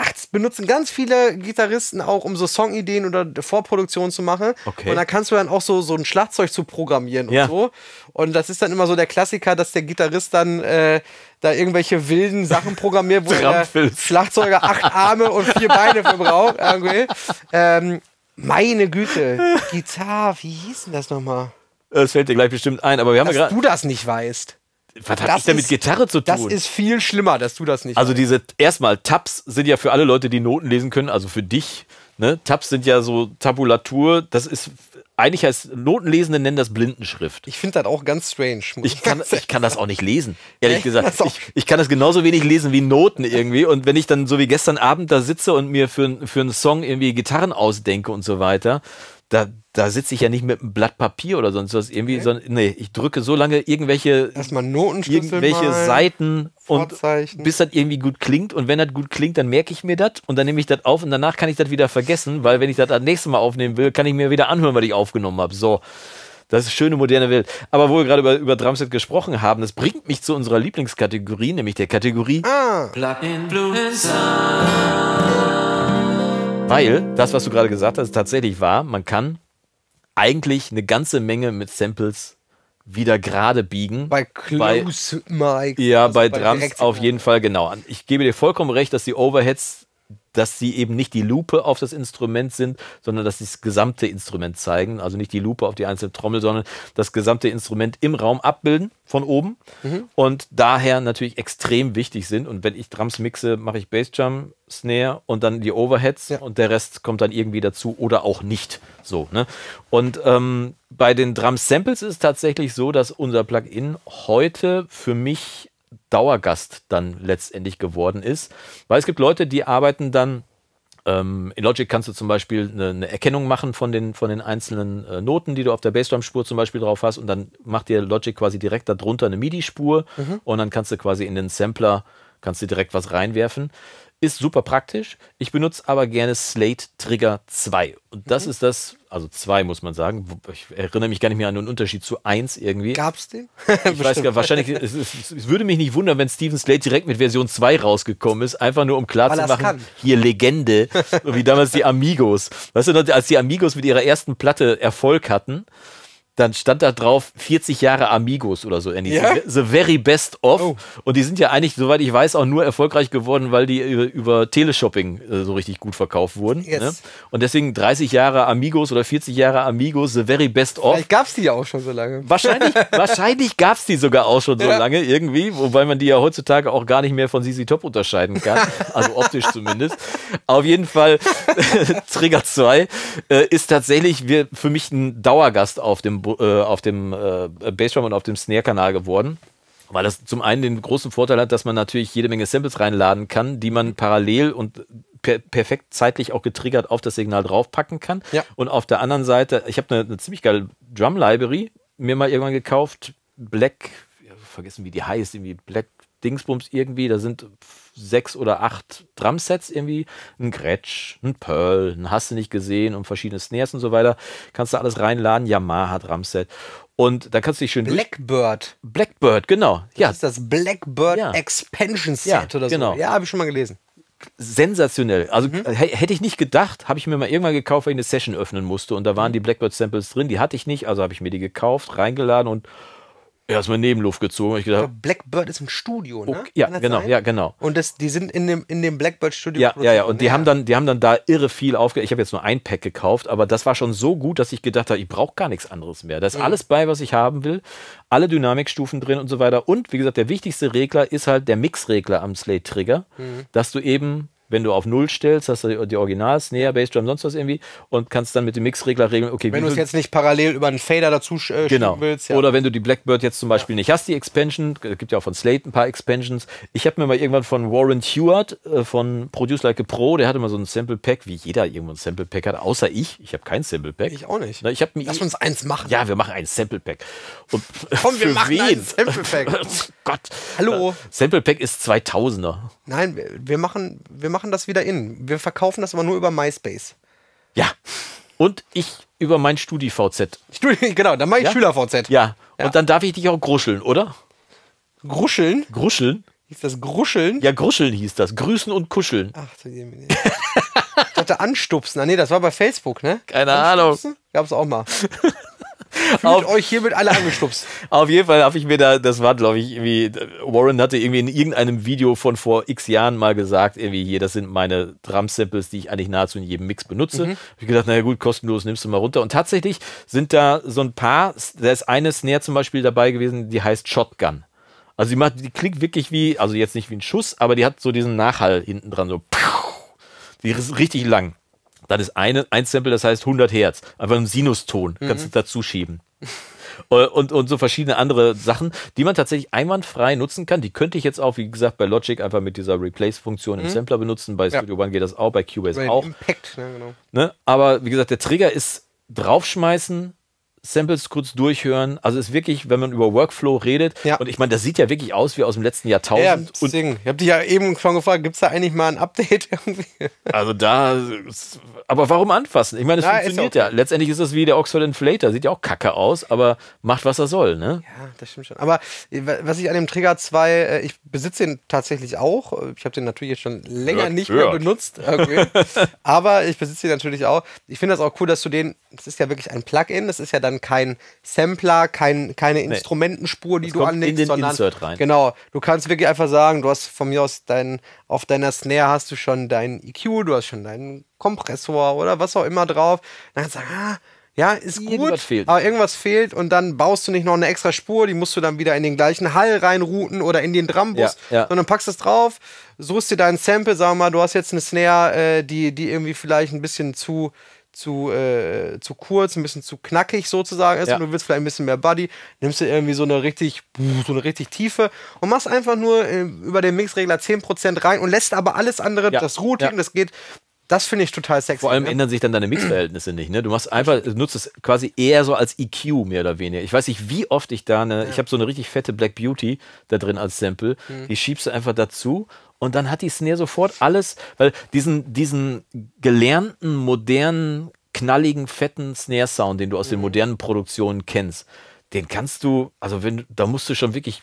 Ach, benutzen ganz viele Gitarristen auch, um so Songideen oder Vorproduktionen zu machen. Okay. Und da kannst du dann auch so, so ein Schlagzeug zu programmieren ja. und so. Und das ist dann immer so der Klassiker, dass der Gitarrist dann äh, da irgendwelche wilden Sachen programmiert, wo der Schlagzeuger acht Arme und vier Beine für braucht. Irgendwie. Ähm, meine Güte, Gitarre, wie hieß denn das nochmal? Das äh, fällt dir gleich bestimmt ein, aber wir haben Dass ja gerade. du das nicht weißt. Was hat das denn mit Gitarre zu tun? Das ist viel schlimmer, dass du das nicht. Also, diese, erstmal, Tabs sind ja für alle Leute, die Noten lesen können, also für dich. Ne? Tabs sind ja so Tabulatur, das ist eigentlich heißt Notenlesende nennen das Blindenschrift. Ich finde das auch ganz strange. Ich kann, ich kann das auch nicht lesen, ehrlich gesagt. Ich, ich, kann das genauso wenig lesen wie Noten irgendwie. Und wenn ich dann so wie gestern Abend da sitze und mir für, für einen Song irgendwie Gitarren ausdenke und so weiter, da, da sitze ich ja nicht mit einem Blatt Papier oder sonst was irgendwie, okay. sondern nee, ich drücke so lange irgendwelche erstmal Notenschlüssel irgendwelche mal, Seiten und bis das irgendwie gut klingt und wenn das gut klingt, dann merke ich mir das und dann nehme ich das auf und danach kann ich das wieder vergessen, weil wenn ich das das nächste Mal aufnehmen will, kann ich mir wieder anhören, was ich aufgenommen habe. So. Das ist schöne moderne Welt. Aber wo wir gerade über, über Drumset gesprochen haben, das bringt mich zu unserer Lieblingskategorie, nämlich der Kategorie ah. Plug-in Blue Sound. Weil das, was du gerade gesagt hast, tatsächlich war. Man kann eigentlich eine ganze Menge mit Samples wieder gerade biegen. Bei Close bei, Mike. Ja, also bei, bei Drums auf jeden Fall, genau. Ich gebe dir vollkommen recht, dass die Overheads dass sie eben nicht die Lupe auf das Instrument sind, sondern dass sie das gesamte Instrument zeigen. Also nicht die Lupe auf die einzelne Trommel, sondern das gesamte Instrument im Raum abbilden, von oben. Mhm. Und daher natürlich extrem wichtig sind. Und wenn ich Drums mixe, mache ich Bassdrum, Snare und dann die Overheads ja. und der Rest kommt dann irgendwie dazu oder auch nicht. So, ne? Und ähm, bei den Drum Samples ist es tatsächlich so, dass unser Plugin heute für mich Dauergast dann letztendlich geworden ist. Weil es gibt Leute, die arbeiten dann ähm, in Logic kannst du zum Beispiel eine, Erkennung machen von den, von den einzelnen äh, Noten, die du auf der Bassdrum-Spur zum Beispiel drauf hast und dann macht dir Logic quasi direkt darunter eine MIDI-Spur mhm. und dann kannst du quasi in den Sampler kannst du direkt was reinwerfen ist super praktisch. Ich benutze aber gerne Slate Trigger 2. Und das mhm. ist das, also 2 muss man sagen. Ich erinnere mich gar nicht mehr an den Unterschied zu 1 irgendwie. Gab's den? ich weiß gar wahrscheinlich, es, es, es, würde mich nicht wundern, wenn Steven Slate direkt mit Version 2 rausgekommen ist, einfach nur um klarzumachen, hier Legende, wie damals die Amigos. Weißt du, als die Amigos mit ihrer ersten Platte Erfolg hatten, dann stand da drauf 40 Jahre Amigos oder so ähnlich. Ja? The very best of. Oh. Und die sind ja eigentlich, soweit ich weiß, auch nur erfolgreich geworden, weil die über, Teleshopping äh, so richtig gut verkauft wurden. Yes. Ne? Und deswegen 30 Jahre Amigos oder 40 Jahre Amigos, the very best of. Vielleicht gab es die ja auch schon so lange. Wahrscheinlich, wahrscheinlich gab es die sogar auch schon so ja. lange irgendwie, wobei man die ja heutzutage auch gar nicht mehr von Sisi Top unterscheiden kann. also optisch zumindest. Auf jeden Fall, Trigger 2 äh, ist tatsächlich für mich ein Dauergast auf dem Boden. Äh, auf dem äh, Bassdrum und auf dem Snare-Kanal geworden. Weil das zum einen den großen Vorteil hat, dass man natürlich jede Menge Samples reinladen kann, die man parallel und Per perfekt zeitlich auch getriggert auf das Signal draufpacken kann. Ja. Und auf der anderen Seite, ich habe eine, eine, ziemlich geile Drum Library mir mal irgendwann gekauft. Black, ja, vergessen wie die heißt, irgendwie Black Dingsbums irgendwie. Da sind sechs oder acht Drumsets irgendwie, ein Gretsch, ein Pearl, ein Hast du nicht gesehen und verschiedene Snares und so weiter. Kannst du alles reinladen, Yamaha Drumset. Und da kannst du dich schön. Blackbird. Blackbird, genau. Das ja. ist das Blackbird ja. Expansion Set ja, oder so. Genau. Ja, habe ich schon mal gelesen sensationell. Also mhm. hätte ich nicht gedacht, habe ich mir mal irgendwann gekauft, weil ich eine Session öffnen musste und da waren mhm. die Blackbird Samples drin, die hatte ich nicht, also habe ich mir die gekauft, reingeladen und erstmal Nebenluft gezogen. Ich gedacht, Blackbird ist im Studio, ne? Okay, oh, ja, genau, sein? ja, genau. Und das, die sind in dem, in dem Blackbird-Studio. Ja, ja, ja. Und die haben dann, die haben dann da irre viel aufge. Ich habe jetzt nur ein Pack gekauft, aber das war schon so gut, dass ich gedacht habe, ich brauche gar nichts anderes mehr. Da ist mhm. alles bei, was ich haben will. Alle Dynamikstufen drin und so weiter. Und wie gesagt, der wichtigste Regler ist halt der Mixregler am Slate-Trigger, mhm. dass du eben wenn du auf Null stellst, hast du die Originals, Snare, Bassdrum, sonst was irgendwie und kannst dann mit dem Mixregler regeln, okay. Wenn du es jetzt nicht parallel über einen Fader dazu äh, genau. willst. Ja. Oder wenn du die Blackbird jetzt zum Beispiel ja. nicht hast, die Expansion, äh, gibt ja auch von Slate ein paar Expansions. Ich habe mir mal irgendwann von Warren Stewart äh, von Produce Like a Pro, der hatte mal so ein Sample Pack, wie jeder irgendwo ein Sample Pack hat, außer ich. Ich habe kein Sample Pack. Ich auch nicht. Na, ich hab, Lass uns eins machen. Ja, wir machen ein Sample Pack. Und Komm, wir machen wen? ein Sample Pack. Oh Gott. Hallo. Äh, Sample Pack ist 2000er. Nein, wir machen, wir machen machen das wieder in. Wir verkaufen das aber nur über MySpace. Ja. Und ich über mein StudiVZ. Studi genau, dann mache ich ja? SchülerVZ. Ja. ja. Und dann darf ich dich auch gruscheln, oder? Gruscheln? Gruscheln? Hieß das Gruscheln? Ja, Gruscheln hieß das. Grüßen und Kuscheln. Ach, so Jemine. ich dachte Anstupsen. Ah, nee, das war bei Facebook, ne? Keine Anstupsen? Ahnung. Gab's auch mal. Fühlt auf, euch hiermit alle angestupst. Auf jeden Fall habe ich mir da, das war glaube ich irgendwie, Warren hatte irgendwie in irgendeinem Video von vor x Jahren mal gesagt, irgendwie hier, das sind meine Drum-Samples, die ich eigentlich nahezu in jedem Mix benutze. Mhm. Hab ich gedacht, naja gut, kostenlos nimmst du mal runter. Und tatsächlich sind da so ein paar, da ist eine Snare zum Beispiel dabei gewesen, die heißt Shotgun. Also die, macht, die klingt wirklich wie, also jetzt nicht wie ein Schuss, aber die hat so diesen Nachhall hinten dran, so. Die ist richtig lang. Dann ist eine, ein Sample, das heißt 100 Hertz. Einfach einen Sinuston mhm. kannst du mhm. dazu schieben. Äh, und, und so verschiedene andere Sachen, die man tatsächlich einwandfrei nutzen kann. Die könnte ich jetzt auch, wie gesagt, bei Logic einfach mit dieser Replace-Funktion im mhm. Sampler benutzen. Bei Studio ja. One geht das auch, bei Cubase bei auch. Impact, ja, ne, genau. ne? Aber wie gesagt, der Trigger ist draufschmeißen, Samples kurz durchhören. Also ist wirklich, wenn man über Workflow redet, ja. und ich meine, das sieht ja wirklich aus wie aus dem letzten Jahrtausend. Ja, Und ich habe dich ja eben schon gefragt, gibt es da eigentlich mal ein Update irgendwie? Also da, aber warum anfassen? Ich meine, es funktioniert ja, ja, Letztendlich ist das wie der Oxford Inflator, sieht ja auch kacke aus, aber macht, was er soll, ne? Ja, das stimmt schon. Aber äh, was ich an dem Trigger 2, äh, ich besitze den tatsächlich auch. Ich habe den natürlich jetzt schon länger hört, nicht hört. mehr benutzt. Okay. aber ich besitze ihn natürlich auch. Ich finde das auch cool, dass du den, das ist ja wirklich ein Plugin, das ist ja dann dann kein Sampler, kein, keine nee. Instrumentenspur, die du anlegst, in den sondern genau, du kannst wirklich einfach sagen, du hast von mir aus dein, auf deiner Snare hast du schon deinen EQ, du hast schon deinen Kompressor oder was auch immer drauf. Dann kannst du sagen, ah, ja, ist irgendwas gut, fehlt. aber irgendwas fehlt und dann baust du nicht noch eine extra Spur, die musst du dann wieder in den gleichen Hall reinrouten oder in den Drumbus, ja, ja. sondern packst du es drauf, suchst dir dein Sample, sag mal, du hast jetzt eine Snare, äh, die, die irgendwie vielleicht ein bisschen zu zu, äh, zu kurz, ein bisschen zu knackig sozusagen ist ja. und du willst vielleicht ein bisschen mehr Buddy, nimmst du irgendwie so eine richtig, so eine richtig tiefe und machst einfach nur äh, über den Mixregler 10% rein und lässt aber alles andere, ja. das Routing, ja. das geht, das finde ich total sexy. Vor allem ne? ändern sich dann deine Mixverhältnisse nicht. Ne? Du machst einfach, nutzt es quasi eher so als EQ mehr oder weniger. Ich weiß nicht, wie oft ich da eine, ja. ich habe so eine richtig fette Black Beauty da drin als Sample. Mhm. Die schiebst du einfach dazu und dann hat die Snare sofort alles, weil diesen, diesen gelernten, modernen, knalligen, fetten Snare-Sound, den du aus den mhm. modernen Produktionen kennst, den kannst du, also wenn, da musst du schon wirklich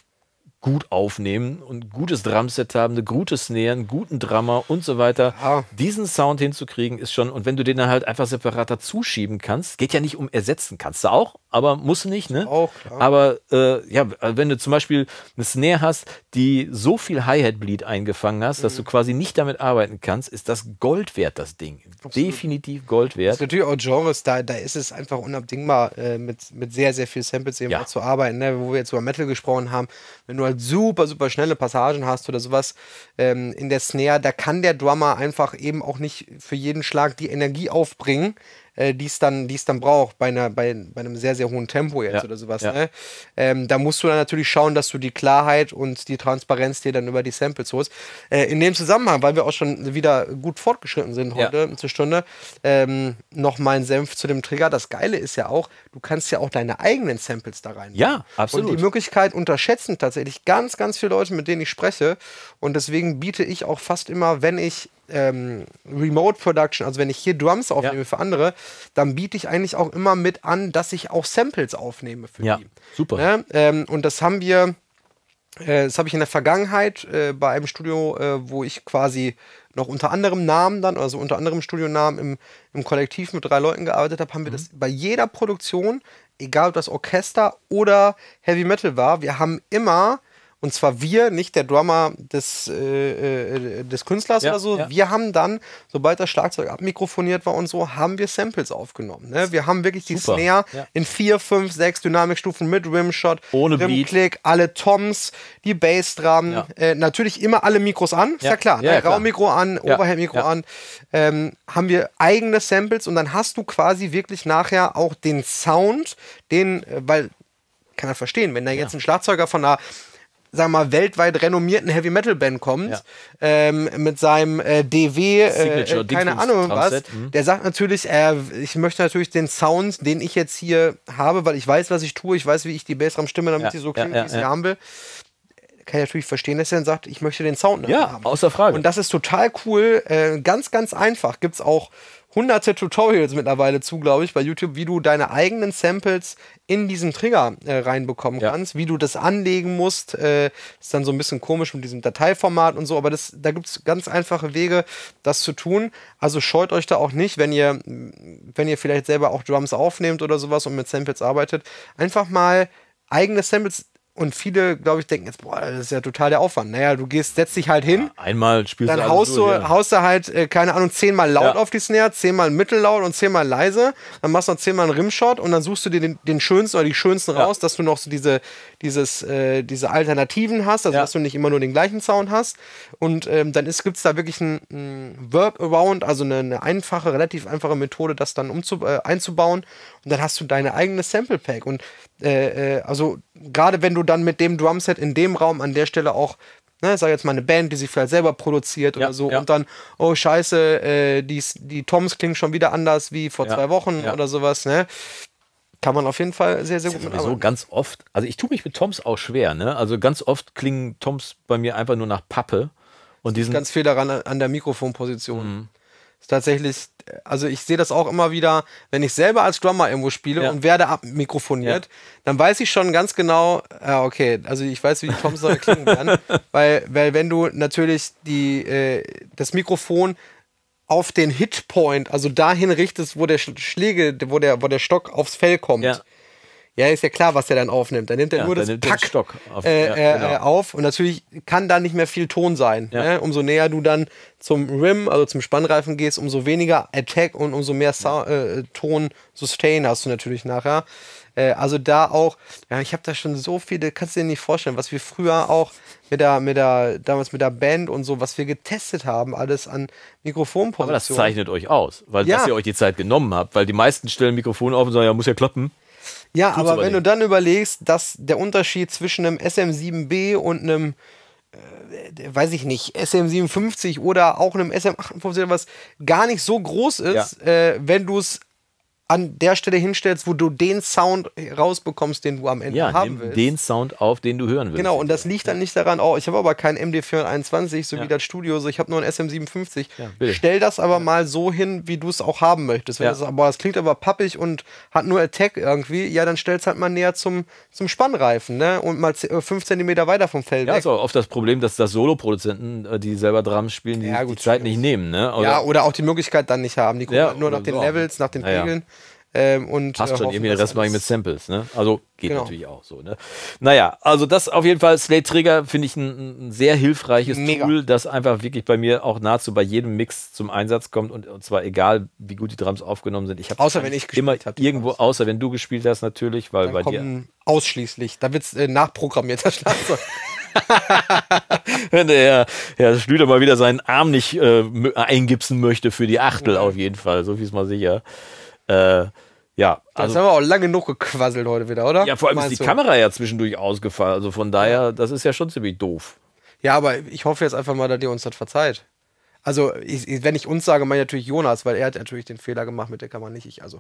gut aufnehmen und gutes Drumset haben, eine gute Snare, einen guten Drummer und so weiter. Ah. Diesen Sound hinzukriegen ist schon, und wenn du den dann halt einfach separat dazuschieben kannst, geht ja nicht um ersetzen, kannst du auch, aber muss nicht, ne? Auch, klar. Aber äh, ja, wenn du zum Beispiel eine Snare hast, die so viel Hi-Hat-Bleed eingefangen hast, mhm. dass du mhm. quasi nicht damit arbeiten kannst, ist das Gold wert, das Ding. Absolut. Definitiv Gold wert. Das ist natürlich auch Genres, da, da ist es einfach unabdingbar, äh, mit, mit sehr, sehr viel Samples eben ja. zu arbeiten, ne? wo wir jetzt über Metal gesprochen haben, wenn du halt halt super, super schnelle Passagen hast oder sowas ähm, in der Snare, da kann der Drummer einfach eben auch nicht für jeden Schlag die Energie aufbringen, äh, die es dann, dann braucht, bei, einer, bei, bei einem sehr, sehr hohen Tempo jetzt ja. oder sowas. Ja. Ne? Ähm, da musst du dann natürlich schauen, dass du die Klarheit und die Transparenz dir dann über die Samples holst. Äh, in dem Zusammenhang, weil wir auch schon wieder gut fortgeschritten sind heute ja. zur Stunde, ähm, noch mein Senf zu dem Trigger. Das Geile ist ja auch, du kannst ja auch deine eigenen Samples da rein. Ja, absolut. Und die Möglichkeit unterschätzen tatsächlich ganz, ganz viele Leute, mit denen ich spreche. Und deswegen biete ich auch fast immer, wenn ich ähm, Remote Production, also wenn ich hier Drums aufnehme ja. für andere, dann biete ich eigentlich auch immer mit an, dass ich auch Samples aufnehme für ja. die. Super. Ne? Ähm, und das haben wir, äh, das habe ich in der Vergangenheit äh, bei einem Studio, äh, wo ich quasi noch unter anderem Namen dann, also unter anderem Studionamen im, im Kollektiv mit drei Leuten gearbeitet habe, haben mhm. wir das bei jeder Produktion, egal ob das Orchester oder Heavy Metal war, wir haben immer und zwar wir, nicht der Drummer des, äh, äh, des Künstlers ja, oder so. Ja. Wir haben dann, sobald das Schlagzeug abmikrofoniert war und so, haben wir Samples aufgenommen. Ne? Wir haben wirklich die Snare ja. in vier, fünf, sechs Dynamikstufen mit Rimshot, ohne Rimklick, alle Toms, die Bassdrum. Äh, natürlich immer alle Mikros an, ist ja, klar. Ne? Raummikro an, Overhead-Mikro an. Ähm, haben wir eigene Samples und dann hast du quasi wirklich nachher auch den Sound, den, äh, weil kann er verstehen, wenn da jetzt ein Schlagzeuger von einer sagen wir mal, weltweit renommierten Heavy Metal Band kommt, ja. ähm, mit seinem äh, DW, äh, äh keine Ahnung was, mhm. der sagt natürlich, äh, ich möchte natürlich den Sound, den ich jetzt hier habe, weil ich weiß, was ich tue, ich weiß, wie ich die Bassdrum stimme, damit ja, so klingt, ja, ja, wie ich sie haben will kann ich natürlich verstehen, dass er dann sagt, ich möchte den Sound ja, haben. Ja, außer Frage. Und das ist total cool. Äh, ganz, ganz einfach. Gibt es auch hunderte Tutorials mittlerweile zu, glaube ich, bei YouTube, wie du deine eigenen Samples in diesen Trigger äh, reinbekommen ja. kannst, wie du das anlegen musst. Äh, ist dann so ein bisschen komisch mit diesem Dateiformat und so, aber das, da gibt es ganz einfache Wege, das zu tun. Also scheut euch da auch nicht, wenn ihr, wenn ihr vielleicht selber auch Drums aufnehmt oder sowas und mit Samples arbeitet. Einfach mal eigene Samples und viele, glaube ich, denken jetzt, boah, das ist ja total der Aufwand. Naja, du gehst, setzt dich halt hin. Ja, einmal spielst dann du haust, du, ja. haust du halt, äh, keine Ahnung, zehnmal laut ja. auf die Snare, zehnmal mittellaut und zehnmal leise. Dann machst du noch zehnmal einen Rimshot und dann suchst du dir den, den schönsten oder die schönsten raus, dass du noch so diese, dieses, äh, diese Alternativen hast, also dass du nicht immer nur den gleichen Sound hast. Und ähm, dann gibt es da wirklich einen, einen Workaround, also eine, eine, einfache, relativ einfache Methode, das dann umzu, äh, einzubauen. Und dann hast du deine eigene Sample Pack. Und äh, äh, also gerade wenn du dann mit dem Drumset in dem Raum an der Stelle auch ne, sag jetzt mal eine Band, die sich vielleicht selber produziert ja, oder so, ja. und dann, oh scheiße, äh, die, die Toms klingen schon wieder anders wie vor ja, zwei Wochen oder sowas, ne? Kann man auf jeden Fall sehr, sehr gut mitarbeiten. So ganz oft, also ich tue mich mit Toms auch schwer, ne? Also ganz oft klingen Toms bei mir einfach nur nach Pappe. Und diesen ganz viel daran an der Mikrofonposition. Mhm. Ist tatsächlich also ich sehe das auch immer wieder, wenn ich selber als Drummer irgendwo spiele ja. und werde abmikrofoniert, ja. dann weiß ich schon ganz genau, ah, okay, also ich weiß, wie die Tomsauer klingen werden, weil, weil wenn du natürlich die, äh, das Mikrofon auf den Hitpoint, also dahin richtest, wo der Schläge, wo der, wo der Stock aufs Fell kommt, ja ja, ist ja klar, was der dann aufnimmt. Dann nimmt er ja, nur das nimmt Pack Stock auf. Äh, ja, äh, genau. Äh, auf. und natürlich kann da nicht mehr viel Ton sein. Ja. Ne? Umso näher du dann zum Rim, also zum Spannreifen gehst, umso weniger Attack und umso mehr Sound, äh, Ton Sustain hast du natürlich nachher. Äh, also da auch, ja, ich habe da schon so viele, kannst du dir nicht vorstellen, was wir früher auch mit der, mit der, damals mit der Band und so, was wir getestet haben, alles an Mikrofonpositionen. Aber das zeichnet euch aus, weil ja. dass ihr euch die Zeit genommen habt, weil die meisten stellen Mikrofon auf und sagen, ja, muss ja klappen. Ja, Tut's aber überlegen. wenn du dann überlegst, dass der Unterschied zwischen einem SM7B und einem, äh, weiß ich nicht, SM57 oder auch einem SM58 oder was gar nicht so groß ist, ja. äh, wenn du es an der Stelle hinstellst, wo du den Sound rausbekommst, den du am Ende ja, haben willst. Den Sound auf, den du hören willst. Genau, und das liegt dann nicht daran, oh, ich habe aber kein MD421, so ja. wie das Studio, so ich habe nur ein SM57. Ja, Stell das aber mal so hin, wie du es auch haben möchtest. Wenn ja. das, aber das klingt aber pappig und hat nur Attack irgendwie, ja, dann stellst halt mal näher zum, zum Spannreifen, ne? Und mal 5 cm äh, weiter vom Feld. Ja, weg. ist auch oft das Problem, dass das Solo-Produzenten, äh, die selber Drums spielen, die, gut, die Zeit nicht nehmen, ne? Oder ja, oder auch die Möglichkeit dann nicht haben. Die gucken halt nur nach den Levels, nach den Pegeln. Ähm, und, Hast äh, schon irgendwie Rest mache ich mit Samples, ne? Also geht genau. natürlich auch so, ne? Naja, also das auf jeden Fall, Slate Trigger finde ich ein, ein, sehr hilfreiches Mega. Tool, das einfach wirklich bei mir auch nahezu bei jedem Mix zum Einsatz kommt und, und zwar egal, wie gut die Drums aufgenommen sind. Ich außer wenn ich immer hab, irgendwo, raus. außer wenn du gespielt hast natürlich, weil Dann bei dir ausschließlich, da wird's äh, nachprogrammiert das Schlagzeug. Wenn der Herr, Herr Schlüter mal wieder seinen Arm nicht äh, eingipsen möchte für die Achtel, auf jeden Fall, so viel ist mal sicher. Äh, ja, also, das haben wir auch lange genug gequasselt heute wieder, oder? Ja, vor allem ist die du? Kamera ja zwischendurch ausgefallen. Also von daher, das ist ja schon ziemlich doof. Ja, aber ich hoffe jetzt einfach mal, dass ihr uns das verzeiht. Also, ich, wenn ich uns sage, meine ich natürlich Jonas, weil er hat natürlich den Fehler gemacht, mit der Kamera, nicht ich. Also,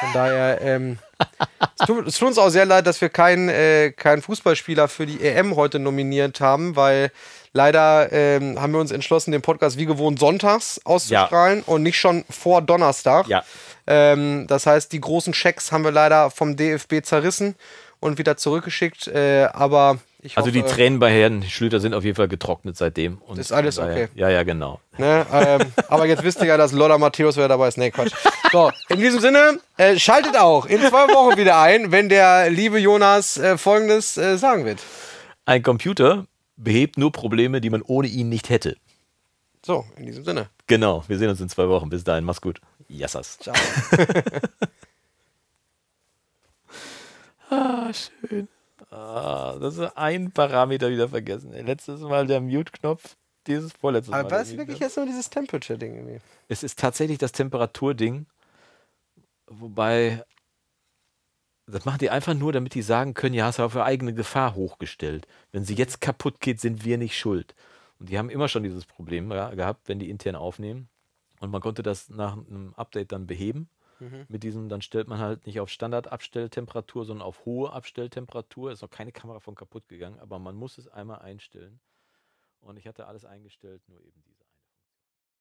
von daher, ähm, es, tut, es, tut, uns auch sehr leid, dass wir keinen äh, kein Fußballspieler für die EM heute nominiert haben, weil Leider ähm, haben wir uns entschlossen, den Podcast wie gewohnt sonntags auszustrahlen ja. und nicht schon vor Donnerstag. Ja. Ähm, das heißt, die großen Schecks haben wir leider vom DFB zerrissen und wieder zurückgeschickt. Äh, aber ich also die Tränen bei Herrn Schlüter sind auf jeden Fall getrocknet seitdem. Und ist alles okay. Ja, ja, genau. Ne, ähm, aber jetzt wisst ihr ja, dass Lola Matthäus wieder dabei ist. Nee, Quatsch. So, in diesem Sinne, äh, schaltet auch in zwei Wochen wieder ein, wenn der liebe Jonas äh, Folgendes äh, sagen wird. Ein Computer behebt nur Probleme, die man ohne ihn nicht hätte. So, in diesem Sinne. Genau, wir sehen uns in zwei Wochen. Bis dahin, mach's gut. Yassas. Ciao. ah, schön. Ah, das ist ein Parameter wieder vergessen. Letztes Mal der Mute-Knopf, dieses vorletzte Mal. Aber war ist wirklich jetzt nur dieses Temperature-Ding? Es ist tatsächlich das Temperatur-Ding, Wobei das machen die einfach nur, damit die sagen können, ja, hast du auf eigene Gefahr hochgestellt. Wenn sie jetzt kaputt geht, sind wir nicht schuld. Und die haben immer schon dieses Problem ja, gehabt, wenn die intern aufnehmen. Und man konnte das nach einem Update dann beheben. Mhm. Mit diesem, dann stellt man halt nicht auf Standardabstelltemperatur, sondern auf hohe Abstelltemperatur. Ist noch keine Kamera von kaputt gegangen, aber man muss es einmal einstellen. Und ich hatte alles eingestellt, nur eben diese.